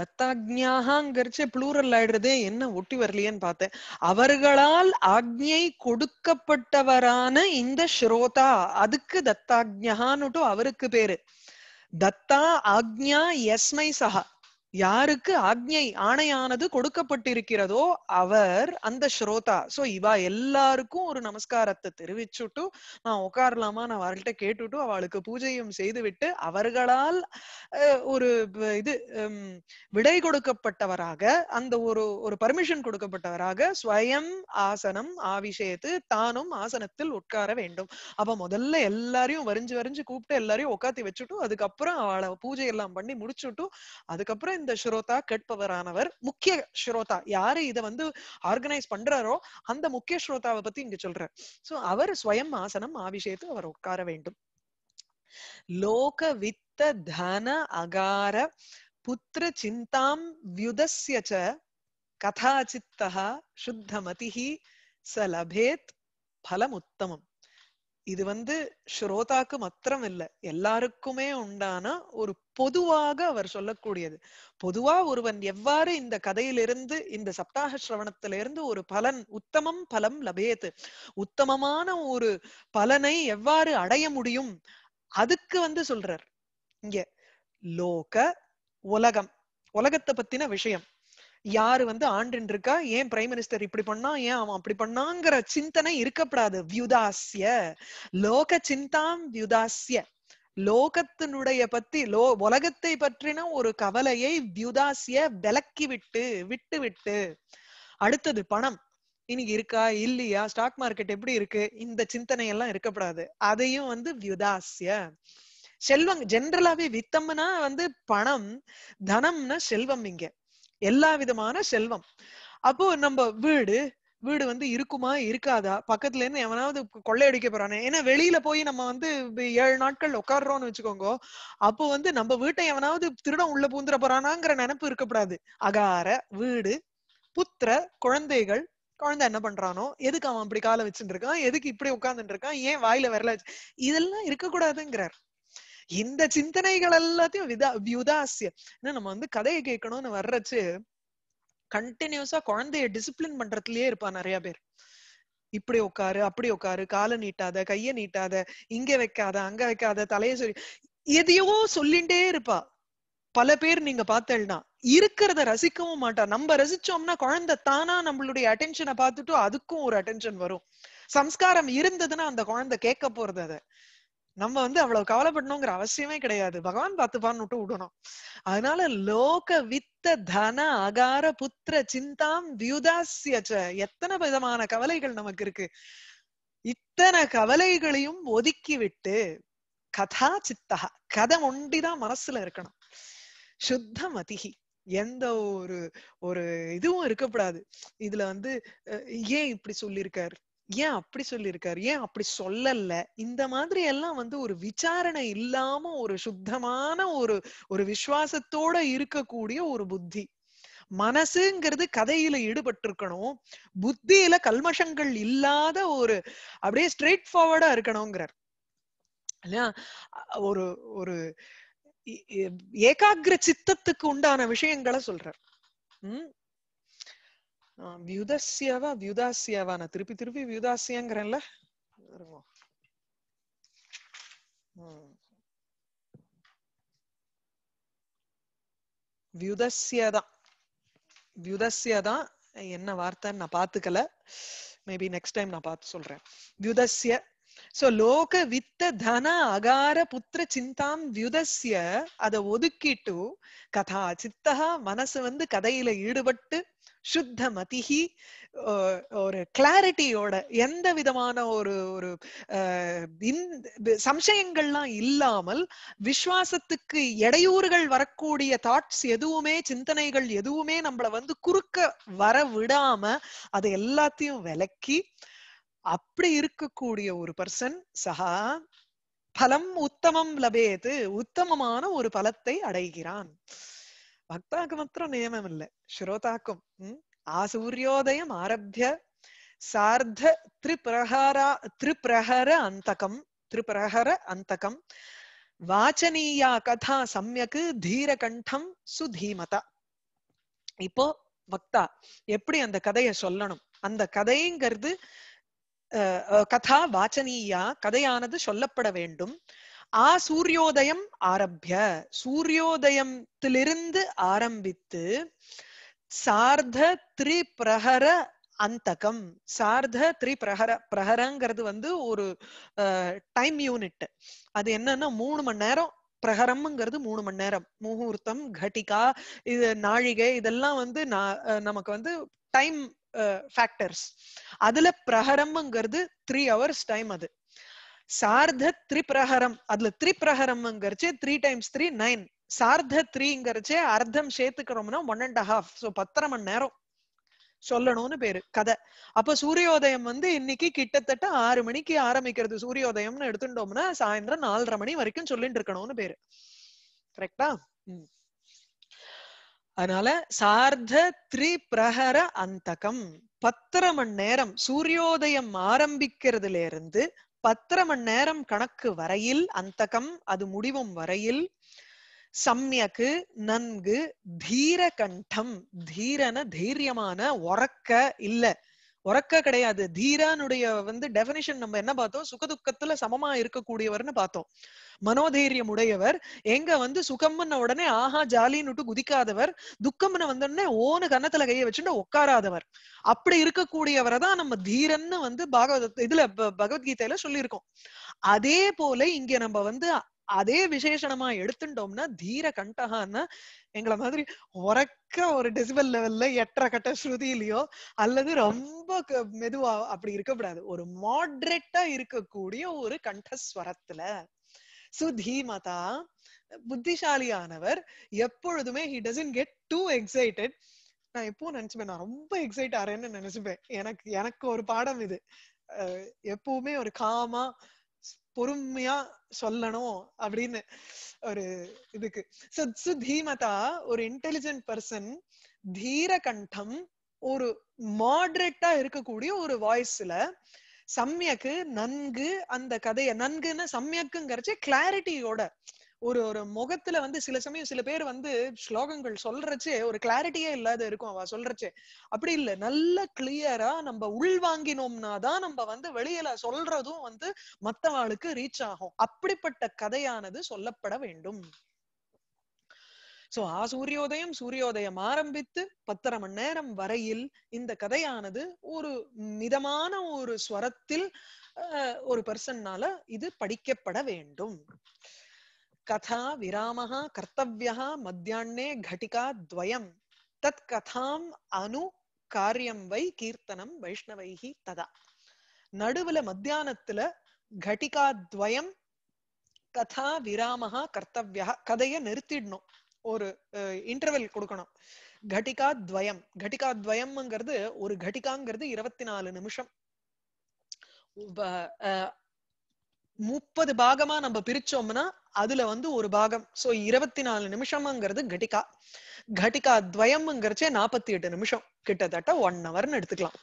தத்தாக்ஞாகங்கிறச்சு புளூரல் ஆயிடுறது என்ன ஒட்டி வரலையேன்னு பார்த்தேன் அவர்களால் ஆக்ஞை கொடுக்கப்பட்டவரான இந்த ஸ்ரோதா அதுக்கு தத்தாக்ஞான்னுட்டு அவருக்கு பேரு தத்தா ஆக்ஞா எஸ்மை சஹா யாருக்கு ஆக்ஞை ஆணையானது கொடுக்கப்பட்டிருக்கிறதோ அவர் அந்த ஸ்ரோதா சோ இவா எல்லாருக்கும் ஒரு நமஸ்காரத்தை தெரிவிச்சுட்டு நான் உட்காரலாமா நான் அவர்கள்ட்ட கேட்டுட்டு அவளுக்கு பூஜையும் செய்துவிட்டு அவர்களால் ஒரு இது விடை கொடுக்கப்பட்டவராக அந்த ஒரு ஒரு பர்மிஷன் கொடுக்கப்பட்டவராக ஸ்வயம் ஆசனம் ஆவிஷயத்து தானும் ஆசனத்தில் உட்கார வேண்டும் அப்ப முதல்ல எல்லாரையும் வரிஞ்சு வரிஞ்சு கூப்பிட்டு எல்லாரையும் உட்காத்தி வச்சுட்டும் அதுக்கப்புறம் அவளை பூஜை எல்லாம் பண்ணி முடிச்சுட்டும் அதுக்கப்புறம் இந்த ஸ்ரோதா கேட்பவரானவர் முக்கிய ஸ்ரோதா யாரு இதை வந்து ஆர்கனைஸ் பண்றாரோ அந்த முக்கிய ஸ்ரோதாவை பத்தி இங்க சொல்றார் சோ அவர் ஸ்வயம் ஆசனம் ஆவிஷேத்து அவர் உட்கார வேண்டும் லோக வித்த தன அகார புத்திர சிந்தாம் வியுதஸ்யச்ச கதாச்சித்தா சுத்தமதிஹி ச லபேத் பலமுத்தமம் இது வந்து ஸ்ரோதாக்கு மாத்திரம் இல்ல எல்லாருக்குமே உண்டான ஒரு பொதுவாக அவர் சொல்லக்கூடியது பொதுவா ஒருவன் எவ்வாறு இந்த கதையிலிருந்து இந்த சப்தாக சிரவணத்திலிருந்து ஒரு பலன் உத்தமம் பலம் லபேத்து உத்தமமான ஒரு பலனை எவ்வாறு அடைய முடியும் அதுக்கு வந்து சொல்றார் இங்க லோக உலகம் உலகத்தை பத்தின விஷயம் யாரு வந்து ஆண்டின் இருக்கா ஏன் பிரைம் மினிஸ்டர் இப்படி பண்ணா ஏன் அவன் அப்படி பண்ணாங்கிற சிந்தனை இருக்கப்படாது வியுதாசிய லோக சிந்தாம் வியுதாசிய லோகத்தினுடைய பத்தி லோ உலகத்தை பற்றின ஒரு கவலையை வியுதாசிய விலக்கி விட்டு விட்டு விட்டு அடுத்தது பணம் இன்னைக்கு இருக்கா இல்லையா ஸ்டாக் மார்க்கெட் எப்படி இருக்கு இந்த சிந்தனை எல்லாம் இருக்கப்படாது அதையும் வந்து வியுதாசிய செல்வம் ஜென்ரலாவே வித்தம்னா வந்து பணம் தனம்னா செல்வம் இங்க எல்லா விதமான செல்வம் அப்போ நம்ம வீடு வீடு வந்து இருக்குமா இருக்காதா பக்கத்துல இருந்து எவனாவது கொள்ளையடிக்க போறானே ஏன்னா வெளியில போய் நம்ம வந்து ஏழு நாட்கள் உட்காடுறோம்னு வச்சுக்கோங்க அப்போ வந்து நம்ம வீட்டை எவனாவது திருடம் உள்ள பூந்துட போறானாங்கிற நினைப்பு இருக்கக்கூடாது அகார வீடு புத்திர குழந்தைகள் குழந்தை என்ன பண்றானோ எதுக்கு அவன் அப்படி காலை வச்சுட்டு இருக்கான் எதுக்கு இப்படி உட்காந்துட்டு இருக்கான் ஏன் வாயில வரல இதெல்லாம் இருக்கக்கூடாதுங்கிறார் இந்த சிந்தனைகள் எல்லாத்தையும் விதா வியுதாசிய ஏன்னா நம்ம வந்து கதையை கேட்கணும்னு வர்றச்சு கண்டினியூஸா குழந்தைய டிசிப்ளின் பண்றதுலயே இருப்பா நிறைய பேர் இப்படி உட்காரு அப்படி உட்காரு காலை நீட்டாத கைய நீட்டாத இங்க வைக்காத அங்க வைக்காத தலைய சொல்லி எதையோ சொல்லிண்டே இருப்பா பல பேர் நீங்க பார்த்தேன்னா இருக்கிறத ரசிக்கவும் மாட்டா நம்ம ரசிச்சோம்னா குழந்தை தானா நம்மளுடைய அட்டென்ஷனை பார்த்துட்டு அதுக்கும் ஒரு அட்டென்ஷன் வரும் சம்ஸ்காரம் இருந்ததுன்னா அந்த குழந்தை கேட்க போறது அதை நம்ம வந்து அவ்வளவு கவலைப்படணுங்கிற அவசியமே கிடையாது பகவான் பார்த்துப்பான்னு விட்டு விடணும் அதனால லோக வித்த தன அகார புத்திர சிந்தாம் வியுதாசியச்ச எத்தனை விதமான கவலைகள் நமக்கு இருக்கு இத்தனை கவலைகளையும் ஒதுக்கி விட்டு கதா சித்தகா கதை ஒண்டிதான் மனசுல இருக்கணும் சுத்த மதிகி எந்த ஒரு ஒரு இதுவும் இருக்கக்கூடாது இதுல வந்து ஏன் இப்படி சொல்லியிருக்காரு ஏன் அப்படி சொல்லியிருக்காரு ஏன் அப்படி சொல்லல இந்த மாதிரி எல்லாம் வந்து ஒரு விசாரணை இல்லாம ஒரு சுத்தமான ஒரு ஒரு விசுவாசத்தோட இருக்கக்கூடிய ஒரு புத்தி மனசுங்கிறது கதையில ஈடுபட்டிருக்கணும் புத்தியில கல்மஷங்கள் இல்லாத ஒரு அப்படியே ஸ்ட்ரெயிட் ஃபார்வர்டா இருக்கணுங்கிறார் இல்லையா ஒரு ஒரு ஏகாகிர சித்தத்துக்கு உண்டான விஷயங்களை சொல்றார் உம் வியுதஸ்யவா வியுதாசியாவா நான் திருப்பி திருப்பி வியுதாசியாங்கிறேன்ல வியுதஸ்யதான் வியுதஸ்யதான் என்ன வார்த்தைன்னு நான் பாத்துக்கல மேபி நெக்ஸ்ட் டைம் நான் பார்த்து சொல்றேன் வியுதஸ்ய சோ லோக வித்த தன அகார புத்திர சிந்தாம் வியுதஸ்ய அதை ஒதுக்கிட்டு கதா சித்தகா மனசு வந்து கதையில ஈடுபட்டு சுத்த மதிஹி ஒரு கிளாரிட்டியோட எந்த விதமான ஒரு ஒரு சம்சயங்கள்லாம் இல்லாமல் விசுவாசத்துக்கு இடையூறுகள் வரக்கூடிய தாட்ஸ் எதுவுமே சிந்தனைகள் எதுவுமே நம்மள வந்து குறுக்க வர விடாம அதை எல்லாத்தையும் விலக்கி அப்படி இருக்கக்கூடிய ஒரு பர்சன் சஹா பலம் உத்தமம் லபேது உத்தமமான ஒரு பலத்தை அடைகிறான் பக்தாக்கு மாத்திரம் நியமம் இல்ல ஸ்ரோதாக்கும் ஆ சூரியோதயம் ஆரம்பிய சார்த திரிபிரஹரா திரிபிரஹர அந்தகம் திரிபிரஹர அந்தகம் வாச்சனீயா கதா சமயக்கு தீரகண்டம் சுதீமதா இப்போ பக்தா எப்படி அந்த கதையை சொல்லணும் அந்த கதைங்கிறது கதா வாச்சனீயா கதையானது சொல்லப்பட வேண்டும் ஆ சூரியோதயம் ஆரம்பிய சூரியோதயத்திலிருந்து ஆரம்பித்து சார்த திரிபிரஹர அந்தகம் சார்த திரி பிரஹர பிரஹரங்கிறது வந்து ஒரு டைம் யூனிட் அது என்னன்னா மூணு மணி நேரம் பிரகரம்ங்கிறது மூணு மணி நேரம் முகூர்த்தம் கட்டிகா இது நாழிகை இதெல்லாம் வந்து நமக்கு வந்து டைம் ஃபேக்டர்ஸ் அதுல பிரகரம்ங்கிறது த்ரீ ஹவர்ஸ் டைம் அது சார்த திரிபிரகரம் அதுல திரிபிரகரம்ங்கிறச்சு த்ரீ டைம்ஸ் த்ரீ நைன் சார்த த்ரீங்கிறச்சே அர்த்தம் சேர்த்துக்கிறோம்னா ஒன் அண்ட் ஹாஃப் சோ பத்தரை மணி நேரம் சொல்லணும்னு பேரு கதை அப்ப சூரியோதயம் வந்து இன்னைக்கு கிட்டத்தட்ட ஆறு மணிக்கு ஆரம்பிக்கிறது சூரியோதயம்னு எடுத்துட்டோம்னா சாயந்தரம் நாலரை மணி வரைக்கும் சொல்லிட்டு இருக்கணும்னு பேரு கரெக்டா அதனால சார்த திரிபிரகர அந்தகம் பத்தரை மணி நேரம் சூரியோதயம் ஆரம்பிக்கிறதுல இருந்து பத்திர மணி நேரம் கணக்கு வரையில் அந்தகம் அது முடிவும் வரையில் சம்யக்கு நன்கு தீர கண்டம் தீரன தைரியமான உறக்க இல்ல உறக்க கிடையாது தீரானுடைய வந்து டெபினிஷன் நம்ம என்ன பார்த்தோம் சுகதுக்கத்துல சமமா இருக்கக்கூடியவர்னு பார்த்தோம் மனோதைரியம் உடையவர் எங்க வந்து சுகம்னு உடனே ஆஹா ஜாலின்னு குதிக்காதவர் துக்கம்னு வந்தோடனே ஓனு கன்னத்துல கையை வச்சுட்டு உட்காராதவர் அப்படி இருக்கக்கூடியவரை தான் நம்ம தீரன்னு வந்து பாகவத இதுல பகவத்கீதையில சொல்லியிருக்கோம் அதே போல இங்க நம்ம வந்து அதே விசேஷமா எடுத்துட்டோம்னா தீர கண்டகான்னா எங்களை மாதிரி உறக்க ஒரு டெசிபல் லெவல்ல எட்டரை கட்ட ஸ்ருதியிலயோ அல்லது ரொம்ப மெதுவா அப்படி இருக்கக்கூடாது ஒரு மாட்ரேட்டா இருக்கக்கூடிய ஒரு கண்டஸ்வரத்துல சுதீமதா புத்திசாலியானவர் எப்பொழுதுமே he doesn't get too excited நான் எப்பவும் நினைச்சுப்பேன் நான் ரொம்ப எக்ஸைட் ஆறேன்னு நினைச்சுப்பேன் எனக்கு எனக்கு ஒரு பாடம் இது எப்பவுமே ஒரு காமா பொறுமையா சொல்லணும் அப்படின்னு ஒரு இதுக்கு சத்சு தீமதா ஒரு இன்டெலிஜென்ட் பர்சன் தீர கண்டம் ஒரு மாடரேட்டா இருக்கக்கூடிய ஒரு வாய்ஸ்ல சம்யக்கு நன்கு அந்த கதைய நன்குன்னு சம்யக்குங்கிறச்சு கிளாரிட்டியோட ஒரு ஒரு முகத்துல வந்து சில சமயம் சில பேர் வந்து ஸ்லோகங்கள் சொல்றச்சே ஒரு கிளாரிட்டியே இல்லாத இருக்கும் அவ சொல்றச்சே அப்படி இல்ல நல்ல கிளியரா நம்ம உள்வாங்கினோம்னா தான் நம்ம வந்து வெளியில சொல்றதும் வந்து மத்தவாளுக்கு ரீச் ஆகும் அப்படிப்பட்ட கதையானது சொல்லப்பட வேண்டும் சோ ஆ சூரியோதயம் சூரியோதயம் ஆரம்பித்து பத்தரை மணி நேரம் வரையில் இந்த கதையானது ஒரு மிதமான ஒரு ஸ்வரத்தில் ஒரு பர்சன்னால இது படிக்கப்பட வேண்டும் கதா விராம कर्तव्यः மத்தியானே கட்டிகா துவயம் தத் கதாம் அனு காரியம் வை கீர்த்தனம் வைஷ்ணவைஹி ததா நடுவுல மத்தியானத்துல துவயம் கதா விராம கர்த்தவியா கதைய நிறுத்திடணும் ஒரு இன்டர்வெல் கொடுக்கணும் துவயம் கட்டிகா துவயம்ங்கிறது ஒரு கட்டிகாங்கிறது இருபத்தி நாலு நிமிஷம் முப்பது பாகமா நம்ம பிரிச்சோம்னா அதுல வந்து ஒரு பாகம் சோ இருபத்தி நாலு நிமிஷம்ங்கிறது கட்டிகா கட்டிகா துவயம்ங்கிறச்சே நாற்பத்தி எட்டு நிமிஷம் கிட்டத்தட்ட ஒன் ஹவர்னு எடுத்துக்கலாம்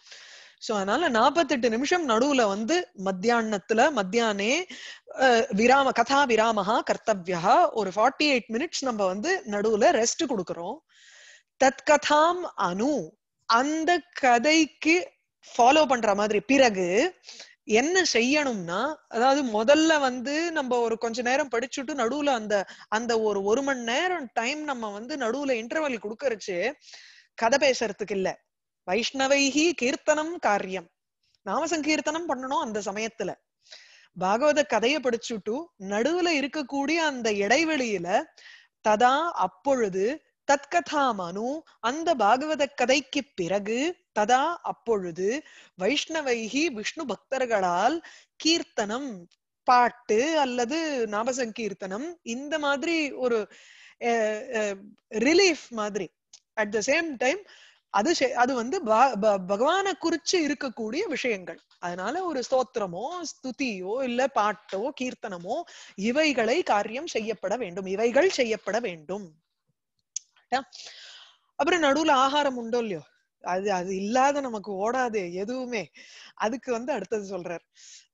சோ அதனால நாற்பத்தெட்டு நிமிஷம் நடுவுல வந்து மத்தியானத்துல மத்தியானே விராம கதா விராமஹா கர்த்தவியா ஒரு ஃபார்ட்டி எயிட் மினிட்ஸ் நம்ம வந்து நடுவுல ரெஸ்ட் கொடுக்கறோம் கதாம் அனு அந்த கதைக்கு ஃபாலோ பண்ற மாதிரி பிறகு என்ன செய்யணும்னா அதாவது முதல்ல வந்து நம்ம ஒரு கொஞ்ச நேரம் படிச்சுட்டு நடுவுல அந்த அந்த ஒரு ஒரு மணி நேரம் டைம் நம்ம வந்து நடுவுல இன்டர்வல் கொடுக்கறச்சு கதை பேசுறதுக்கு இல்ல வைஷ்ணவைஹி கீர்த்தனம் காரியம் நாம சங்கீர்த்தனம் பண்ணணும் அந்த சமயத்துல பாகவத கதையை படிச்சுட்டு நடுவுல இருக்கக்கூடிய அந்த இடைவெளியில ததா அப்பொழுது தத்கதாமனு அந்த பாகவத கதைக்கு பிறகு ததா அப்பொழுது வைஷ்ணவைகி விஷ்ணு பக்தர்களால் கீர்த்தனம் பாட்டு அல்லது நாபசங்கீர்த்தனம் இந்த மாதிரி ஒரு ரிலீஃப் மாதிரி அட் த சேம் டைம் அது அது வந்து பகவானை குறிச்சு இருக்கக்கூடிய விஷயங்கள் அதனால ஒரு ஸ்தோத்திரமோ ஸ்துதியோ இல்ல பாட்டோ கீர்த்தனமோ இவைகளை காரியம் செய்யப்பட வேண்டும் இவைகள் செய்யப்பட வேண்டும் அப்புறம் நடுவுல ஆகாரம் உண்டோ இல்லையோ அது அது இல்லாத நமக்கு ஓடாது எதுவுமே அதுக்கு வந்து அடுத்தது சொல்றார்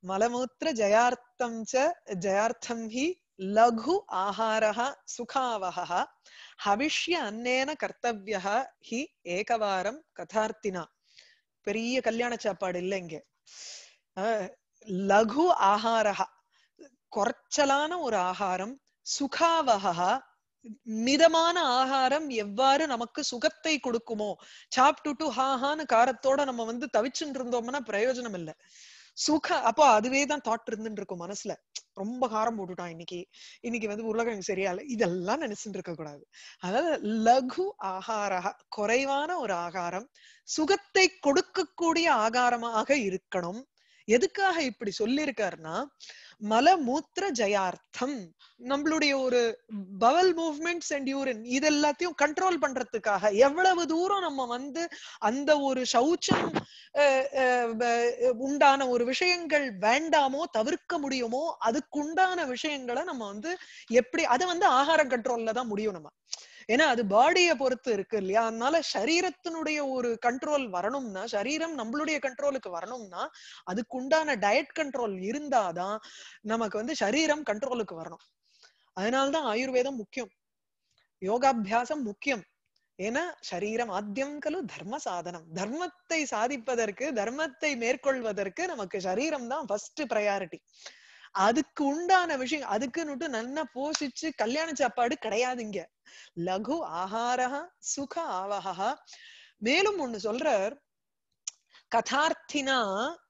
மலமூத்திர ஜயார்த்தம் ச ஜயார்த்தம் ஹி லகு ஆஹாரஹ சுகாவஹ ஹவிஷ்ய அன்னேன கர்த்தவியா ஹி ஏகவாரம் கதார்த்தினா பெரிய கல்யாண சாப்பாடு இல்லை இங்க லகு ஆஹாரஹ குறைச்சலான ஒரு ஆகாரம் சுகாவகா மிதமான ஆகாரம் எவ்வாறு நமக்கு சுகத்தை கொடுக்குமோ சாப்பிட்டுட்டு ஹாஹான்னு காரத்தோட நம்ம வந்து தவிச்சுட்டு இருந்தோம்னா பிரயோஜனம் இல்ல சுக அப்போ அதுவே தான் தாட் இருந்துட்டு இருக்கும் மனசுல ரொம்ப காரம் போட்டுட்டான் இன்னைக்கு இன்னைக்கு வந்து உருளைக்கிழங்கு சரியா இல்ல இதெல்லாம் நினைச்சுட்டு இருக்க கூடாது அதாவது லகு ஆகாரா குறைவான ஒரு ஆகாரம் சுகத்தை கொடுக்கக்கூடிய ஆகாரமாக இருக்கணும் எதுக்காக இப்படி சொல்லியிருக்காருன்னா மல மூத்திர ஜயார்த்தம் நம்மளுடைய ஒரு பவல் மூவ்மெண்ட்ஸ் அண்ட் யூரின் இது எல்லாத்தையும் கண்ட்ரோல் பண்றதுக்காக எவ்வளவு தூரம் நம்ம வந்து அந்த ஒரு சௌச்சம் உண்டான ஒரு விஷயங்கள் வேண்டாமோ தவிர்க்க முடியுமோ அதுக்குண்டான விஷயங்களை நம்ம வந்து எப்படி அதை வந்து ஆகாரம் கண்ட்ரோல்ல தான் முடியும் நம்ம ஏன்னா அது பாடியை பொறுத்து இருக்கு இல்லையா அதனால சரீரத்தினுடைய ஒரு கண்ட்ரோல் வரணும்னா சரீரம் நம்மளுடைய கண்ட்ரோலுக்கு வரணும்னா அதுக்கு உண்டான டயட் கண்ட்ரோல் இருந்தாதான் நமக்கு வந்து சரீரம் கண்ட்ரோலுக்கு வரணும் அதனால்தான் ஆயுர்வேதம் முக்கியம் யோகாபியாசம் முக்கியம் ஏன்னா சரீரம் ஆத்தியம் கலு தர்ம சாதனம் தர்மத்தை சாதிப்பதற்கு தர்மத்தை மேற்கொள்வதற்கு நமக்கு சரீரம் தான் ஃபர்ஸ்ட் ப்ரையாரிட்டி அதுக்கு உண்டான விஷயம் அதுக்குன்னு நல்லா போஷிச்சு கல்யாண சாப்பாடு கிடையாது இங்க லகு ஆஹாரஹா சுக ஆவகா மேலும் ஒண்ணு சொல்றார் கதார்த்தினா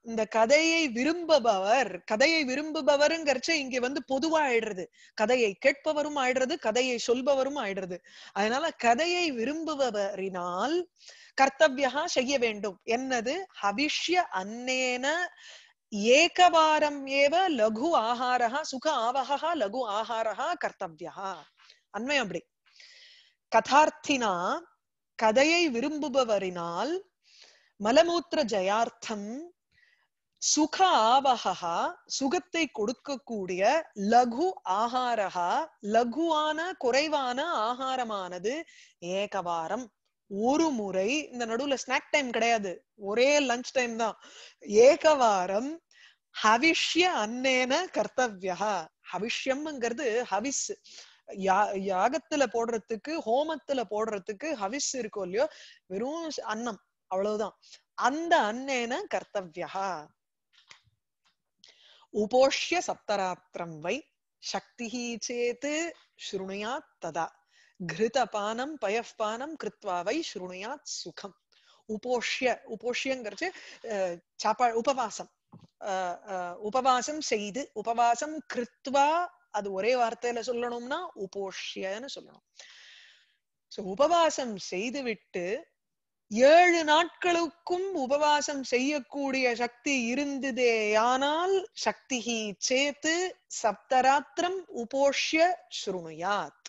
இந்த கதையை விரும்புபவர் கதையை விரும்புபவருங்கிறச்ச இங்க வந்து பொதுவா ஆயிடுறது கதையை கேட்பவரும் ஆயிடுறது கதையை சொல்பவரும் ஆயிடுறது அதனால கதையை விரும்புபவரினால் கர்த்தவியா செய்ய வேண்டும் என்னது ஹவிஷ்ய அன்னேன ஏகவாரம் ஏவ லகு ஆஹாரா சுக ஆவகா லகு ஆஹாரா கர்த்தவியா அண்மையம் அப்படி கதார்த்தினா கதையை விரும்புபவரினால் மலமூத்திர ஜயார்த்தம் சுக ஆவகா சுகத்தை கொடுக்கக்கூடிய லகு ஆஹாரா லகுவான குறைவான ஆகாரமானது ஏகவாரம் ஒரு முறை இந்த நடுவுல ஸ்நாக் டைம் கிடையாது ஒரே லஞ்ச் டைம் தான் ஏகவாரம் ஹவிஷ்ய அன்னேன கர்த்தவியா ஹவிஷ்யம்ங்கிறது ஹவிஸ் யாகத்துல போடுறதுக்கு ஹோமத்துல போடுறதுக்கு ஹவிஸ் இருக்கும் இல்லையோ வெறும் அன்னம் அவ்வளவுதான் அந்த அன்னேன கர்த்தவியா உபோஷ்ய சப்தராத்திரம் வை சக்தி சேத்து ஸ்ருணையா ததா கிருதபானம் பயப்பானம் கிருத்வா வை ஸ்ருணுயாத் சுகம் உபோஷ்ய உபோஷ்யங்கிறது சாப்பா உபவாசம் உபவாசம் செய்து உபவாசம் கிருத்வா அது ஒரே வார்த்தையில சொல்லணும்னா உபோஷ்யன்னு சொல்லணும் சோ உபவாசம் செய்து விட்டு ஏழு நாட்களுக்கும் உபவாசம் செய்யக்கூடிய சக்தி இருந்ததேயானால் சக்தி சேத்து சப்தராத்திரம் உபோஷ்ய ஸ்ருணுயாத்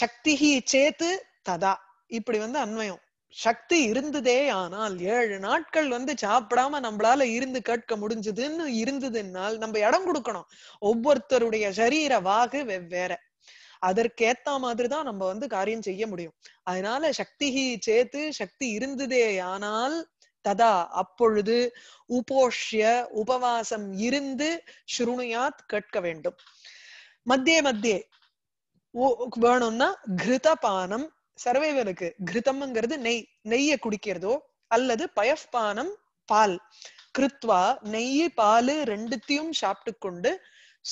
சக்தி சேத்து ததா இப்படி வந்து அன்வயம் சக்தி இருந்ததே ஆனால் ஏழு நாட்கள் வந்து சாப்பிடாம நம்மளால இருந்து கேட்க முடிஞ்சதுன்னு இருந்ததுன்னால் நம்ம இடம் கொடுக்கணும் ஒவ்வொருத்தருடைய சரீர வாகு வெவ்வேற அதற்கேத்த மாதிரிதான் நம்ம வந்து காரியம் செய்ய முடியும் அதனால சக்தி சேத்து சக்தி இருந்ததே ஆனால் ததா அப்பொழுது உபோஷ்ய உபவாசம் இருந்து ஸ்ருணுயாத் கேட்க வேண்டும் மத்தியே மத்தியே வேணும்னா கிருதபானம் சர்வைவனுக்கு கிருதம்ங்கிறது நெய் நெய்ய குடிக்கிறதோ அல்லது பயப்பானம் பால் கிருத்வா நெய் பால் ரெண்டுத்தையும் சாப்பிட்டு கொண்டு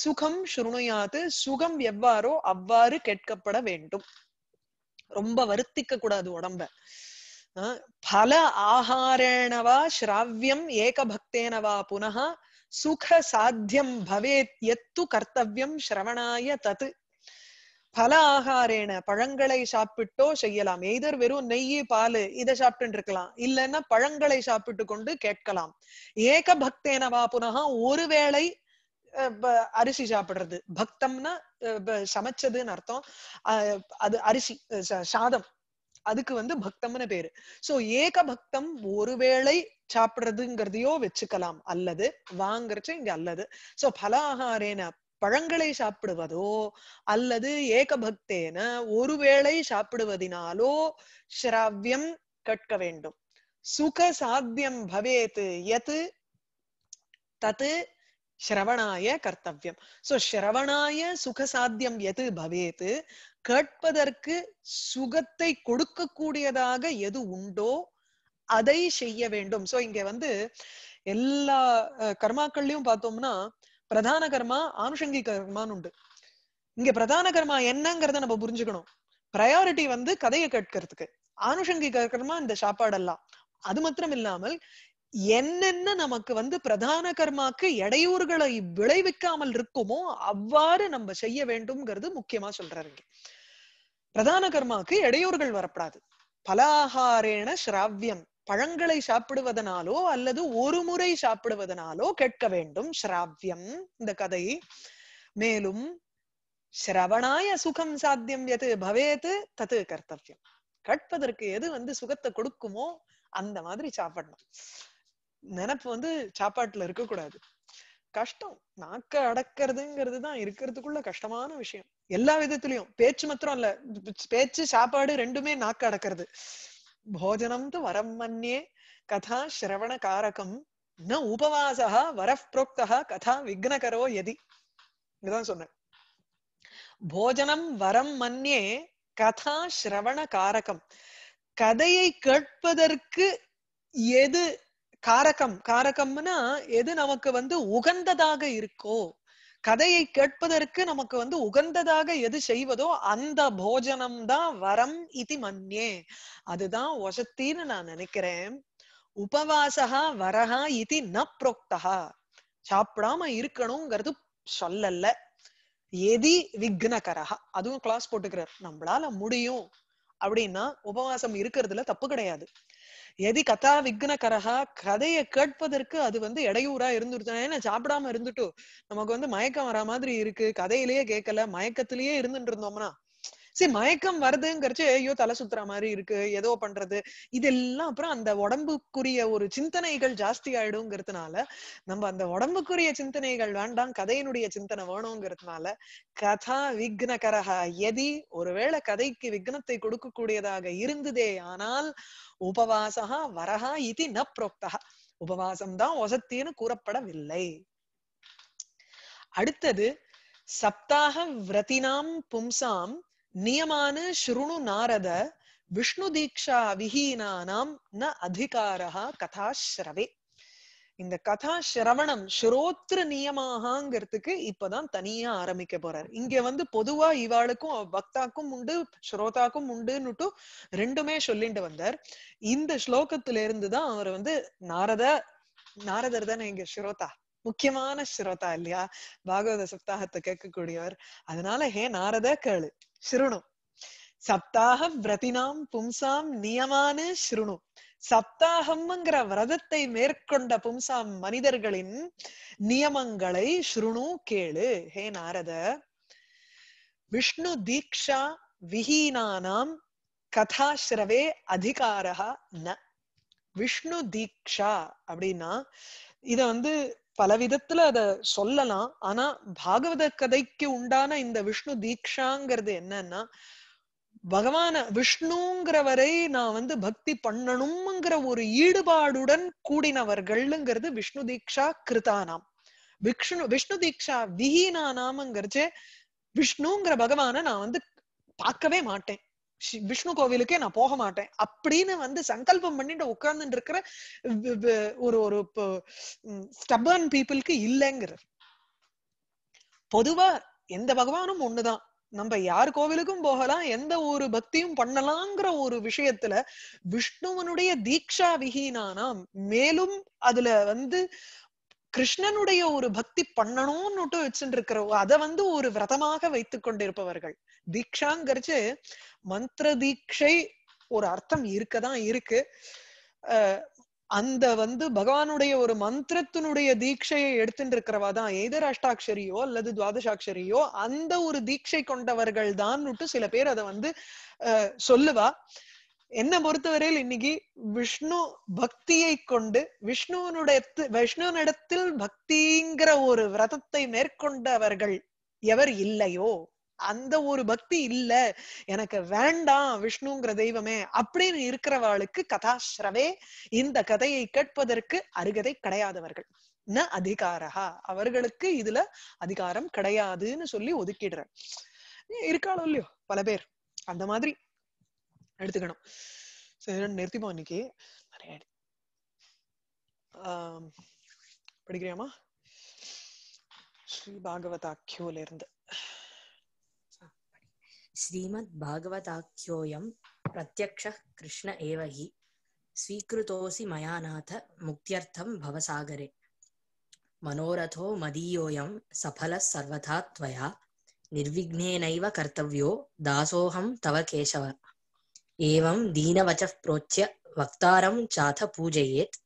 சுகம் சுருணையாது சுகம் எவ்வாறோ அவ்வாறு கேட்கப்பட வேண்டும் ரொம்ப வருத்திக்க கூடாது உடம்ப பல ஆகாரேணவா ஸ்ராவியம் ஏக பக்தேனவா புனக சுக சாத்தியம் பவேத் எத்து கர்த்தவியம் ஸ்ரவணாய தத்து பல ஆகாரேன பழங்களை சாப்பிட்டோ செய்யலாம் எய்தர் வெறும் நெய் பால் இதை சாப்பிட்டு இருக்கலாம் இல்லைன்னா பழங்களை சாப்பிட்டு கொண்டு கேட்கலாம் ஏக பக்தேனவா புனகா ஒருவேளை அரிசி சாப்பிடுறது பக்தம்னா சமைச்சதுன்னு அர்த்தம் அது அரிசி சாதம் அதுக்கு வந்து பக்தம்னு பேரு சோ ஏக பக்தம் ஒருவேளை சாப்பிடுறதுங்கிறதையோ வச்சுக்கலாம் அல்லது வாங்குறச்சு இங்க அல்லது சோ பலாகாரேன பழங்களை சாப்பிடுவதோ அல்லது ஏகபக்தேன ஒருவேளை சாப்பிடுவதினாலோ ஸ்ராவியம் கற்க வேண்டும் சுக சாத்தியம் பவேத் எது தத்து ஸ்ரவணாய கர்த்தவியம் சோ ஸ்ரவணாய சாத்தியம் எது பவேத் கேட்பதற்கு சுகத்தை கொடுக்கக்கூடியதாக எது உண்டோ அதை செய்ய வேண்டும் சோ இங்க வந்து எல்லா கர்மாக்கள்லயும் பார்த்தோம்னா பிரதான கர்மா ஆனுஷங்கிக கர்மான்னு உண்டு இங்க பிரதான கர்மா என்னங்கிறத நம்ம புரிஞ்சுக்கணும் ப்ரையாரிட்டி வந்து கதையை கேட்கறதுக்கு ஆனுஷங்கிக கர்மா இந்த சாப்பாடெல்லாம் அது மாத்திரம் இல்லாமல் என்னென்ன நமக்கு வந்து பிரதான கர்மாக்கு இடையூறுகளை விளைவிக்காமல் இருக்குமோ அவ்வாறு நம்ம செய்ய வேண்டும்ங்கிறது முக்கியமா சொல்றாருங்க பிரதான கர்மாக்கு இடையூறுகள் வரப்படாது பலாகாரேன ஸ்ராவியம் பழங்களை சாப்பிடுவதனாலோ அல்லது ஒரு முறை சாப்பிடுவதனாலோ கேட்க வேண்டும் ஸ்ராவியம் இந்த கதை மேலும் சிரவணாய சுகம் சாத்தியம் எது பவேத்து தத்து கர்த்தவியம் கற்பதற்கு எது வந்து சுகத்தை கொடுக்குமோ அந்த மாதிரி சாப்பிடணும் நினப்பு வந்து சாப்பாட்டுல இருக்கக்கூடாது கஷ்டம் நாக்க அடக்கிறதுங்கிறது தான் இருக்கிறதுக்குள்ள கஷ்டமான விஷயம் எல்லா விதத்திலயும் பேச்சு மாத்திரம் இல்ல பேச்சு சாப்பாடு ரெண்டுமே நாக்க அடக்கிறது போஜனம் து வரம் மன்னே கதா श्रवणकारकं காரகம் ந वरः प्रोक्तः கதா விக்னகரோ यदि இதுதான் சொன்னேன் போஜனம் வரம் மன்னே கதா ஸ்ரவண காரகம் கதையை கேட்பதற்கு எது காரகம் காரகம்னா எது நமக்கு வந்து உகந்ததாக இருக்கோ கதையை கேட்பதற்கு நமக்கு வந்து உகந்ததாக எது செய்வதோ அந்த போஜனம் தான் வரம் இது மன்னே அதுதான் ஒசத்தின்னு நான் நினைக்கிறேன் உபவாசகா வரஹா இது ந புரோக்தகா சாப்பிடாம இருக்கணுங்கிறது சொல்லல எதி விக்னகரகா அதுவும் கிளாஸ் போட்டுக்கிறார் நம்மளால முடியும் அப்படின்னா உபவாசம் இருக்கிறதுல தப்பு கிடையாது எதி கதா விக்னகரகா கதையை கேட்பதற்கு அது வந்து இடையூறா இருந்துருச்சு ஏன்னா சாப்பிடாம இருந்துட்டோம் நமக்கு வந்து மயக்கம் வரா மாதிரி இருக்கு கதையிலேயே கேட்கல மயக்கத்திலேயே இருந்துட்டு இருந்தோம்னா சரி மயக்கம் வருதுங்கிறச்சு ஐயோ தலை சுத்துற மாதிரி இருக்கு ஏதோ பண்றது இதெல்லாம் அப்புறம் அந்த உடம்புக்குரிய ஒரு சிந்தனைகள் ஜாஸ்தி ஆயிடுங்கிறதுனால நம்ம அந்த உடம்புக்குரிய சிந்தனைகள் வேண்டாம் கதையினுடைய சிந்தனை வேணுங்கிறதுனால கதா விக்னகரகா எதி ஒருவேளை கதைக்கு விக்னத்தை கொடுக்கக்கூடியதாக இருந்ததே ஆனால் உபவாசகா வரஹா இது ந புரோக்தகா உபவாசம் தான் ஒசத்தின்னு கூறப்படவில்லை அடுத்தது சப்தாக விரதினாம் பும்சாம் நியமான ஸ்ருணு நாரத விஷ்ணு தீக்ஷா விஹீனானாம் ந அதிகாரா கதா இந்த கதா சிரவணம் ஸ்ரோத்ர நியமாகங்கிறதுக்கு இப்பதான் தனியா ஆரம்பிக்க போறார் இங்க வந்து பொதுவா இவாளுக்கும் பக்தாக்கும் உண்டு ஸ்ரோதாக்கும் உண்டுன்னுட்டு ரெண்டுமே சொல்லிட்டு வந்தார் இந்த ஸ்லோகத்துல இருந்துதான் அவர் வந்து நாரத நாரதர் தானே இங்க ஸ்ரோதா முக்கியமான ஸ்ரோதா இல்லையா பாகவத சப்தாகத்தை கேட்கக்கூடியவர் அதனால ஹே நாரத கேளு ஸ்ருணு சப்தாக விரதினாம் பும்சாம் நியமான ஸ்ருணு சப்தாகம்ங்கிற விரதத்தை மேற்கொண்ட பும்சாம் மனிதர்களின் நியமங்களை ஸ்ருணு கேளு ஹே நாரத விஷ்ணு தீக்ஷா விஹீனானாம் கதாஸ்ரவே அதிகாரா ந விஷ்ணு தீக்ஷா அப்படின்னா இத வந்து பல விதத்துல அத சொல்லலாம் ஆனா பாகவத கதைக்கு உண்டான இந்த விஷ்ணு தீக்ஷாங்கிறது என்னன்னா பகவான விஷ்ணுங்கிறவரை வரை நான் வந்து பக்தி பண்ணணும்ங்கிற ஒரு ஈடுபாடுடன் கூடினவர்கள்ங்கிறது விஷ்ணு தீக்ஷா கிருதானாம் விஷ்ணு விஷ்ணு தீக்ஷா விஹீனா விஷ்ணுங்கிற பகவான நான் வந்து பார்க்கவே மாட்டேன் விஷ்ணு கோவிலுக்கே நான் போக மாட்டேன் அப்படின்னு வந்து சங்கல்பம் பண்ணிட்டு உட்கார்ந்துட்டு இருக்கிற ஒரு ஒரு ஸ்டபர்ன் பீப்புளுக்கு இல்லைங்கிற பொதுவா எந்த பகவானும் ஒண்ணுதான் நம்ம யார் கோவிலுக்கும் போகலாம் எந்த ஒரு பக்தியும் பண்ணலாங்கிற ஒரு விஷயத்துல விஷ்ணுவனுடைய தீக்ஷா விஹீனானாம் மேலும் அதுல வந்து கிருஷ்ணனுடைய ஒரு பக்தி பண்ணணும்னுட்டு வச்சுட்டு இருக்கிற அதை வந்து ஒரு விரதமாக வைத்துக் கொண்டிருப்பவர்கள் தீக்ஷாங்கிறது மந்திர தீட்சை ஒரு அர்த்தம் இருக்கதான் இருக்கு அந்த வந்து பகவானுடைய ஒரு மந்திரத்தினுடைய தீட்சையை எடுத்துட்டு இருக்கிறவா தான் எய்தர் அஷ்டாட்சரியோ அல்லது துவாதசாட்சரியோ அந்த ஒரு தீட்சை கொண்டவர்கள் தான் சில பேர் அதை வந்து சொல்லுவா என்ன பொறுத்தவரையில் இன்னைக்கு விஷ்ணு பக்தியை கொண்டு விஷ்ணுவனுடைய விஷ்ணுவனிடத்தில் பக்திங்கிற ஒரு விரதத்தை மேற்கொண்டவர்கள் எவர் இல்லையோ அந்த ஒரு பக்தி இல்ல எனக்கு வேண்டாம் விஷ்ணுங்கிற தெய்வமே அப்படின்னு இருக்கிறவாளுக்கு கதாஸ்ரவே இந்த கதையை கேட்பதற்கு அருகதை கிடையாதவர்கள் ந அதிகாரா அவர்களுக்கு இதுல அதிகாரம் கிடையாதுன்னு சொல்லி ஒதுக்கிடுற இருக்காளோ இல்லையோ பல பேர் அந்த மாதிரி எடுத்துக்கணும் சரி நிறுத்திப்போம் இன்னைக்கு நிறைய படிக்கிறியாமா ஸ்ரீ பாகவதாக்கியோல இருந்து ஸ்ரீமத் பாகவதாக்கியோயம் பிரத்யக்ஷ கிருஷ்ண ஏவகி ஸ்வீகிருதோசி மயாநாத முக்தியர்த்தம் பவசாகரே மனோரதோ மதீயோயம் சபல சர்வதா துவயா நிர்விக்னேனைவ கர்த்தவ்யோ தாசோகம் தவ கேசவர் एवं दीनवच प्रोच्य वक्तारं चाथ पूजयेत्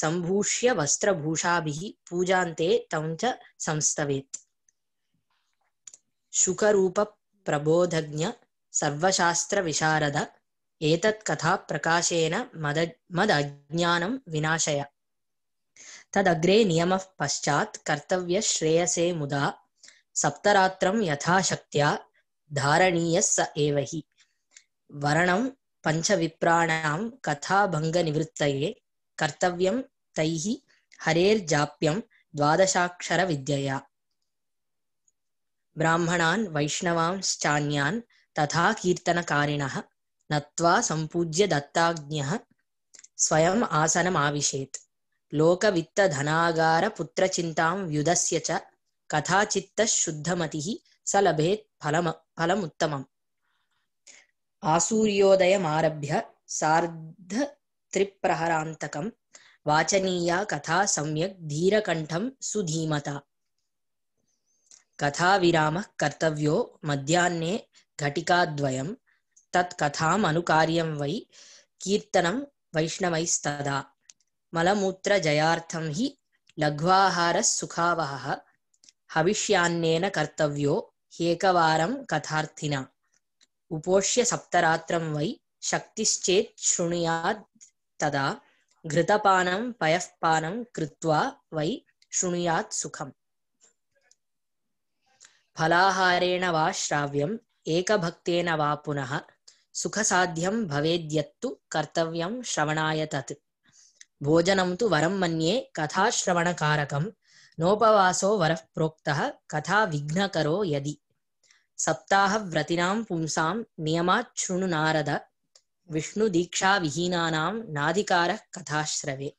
सम्भूष्य वस्त्रभूषाभिः पूजान्ते तं च संस्तवेत् शुकरूपप्रबोधज्ञ सर्वशास्त्रविशारद एतत्कथाप्रकाशेन मद मदज्ञानं विनाशय तदग्रे नियमः पश्चात् कर्तव्यश्रेयसे मुदा सप्तरात्रं यथाशक्त्या धारणीयः स एव हि வரணம் பஞ்சவிப்ராணாம் கதாபங்க நிவத்தயே கர்த்தவியம் தைஹி ஹரேர் ஜாப்பியம் துவாதசாட்சர வித்யா பிராமணான் வைஷ்ணவாம்ஸ்டான்யான் ததா கீர்த்தனகாரிணः நத்வா சம்பூஜ்ய தத்தாக்ஞः ஸ்வயம் ஆசனம் ஆவிஷேத் லோகவித்ததனாகார புத்திரச்சிந்தாம் வியுதஸ்ய ச கதாச்சித்த சுத்தமதிஹி ச லபேத் பலமுத்தமம் आसूर्योदयमारभ्य सार्धत्रिप्रहरान्तकं वाचनीया कथा सम्यक् धीरकण्ठं सुधीमता कथाविरामः कर्तव्यो मध्याह्ने घटिकाद्वयं तत् कथाम् अनुकार्यं वै कीर्तनं वैष्णवैस्तदा मलमूत्रजयार्थं हि लघ्वाहारः सुखावहः हविष्यान्नेन कर्तव्यो ह्येकवारं कथार्थिना उपोष्य सप्तरात्र वै शक्तिश्चेत् शृणुयात् तदा घृतपानं वै शृणुयात् सुखम् फलाहारेण वा श्राव्यम् एकभक्तेन वा पुनः सुखसाध्यं भवेद्यत्तु कर्तव्यं श्रवणाय तत् भोजनं तु वरं मन्ये कथाश्रवणकारकं नोपवासो वरः प्रोक्तः कथा विघ्नको यदि சப்தாஹ விரதினாம் பும்சாம் நியமாத் ஸ்ருணு நாரத விஷ்ணு தீக்ஷா விஹீனானாம் நாதிகார கதாஸ்ரவே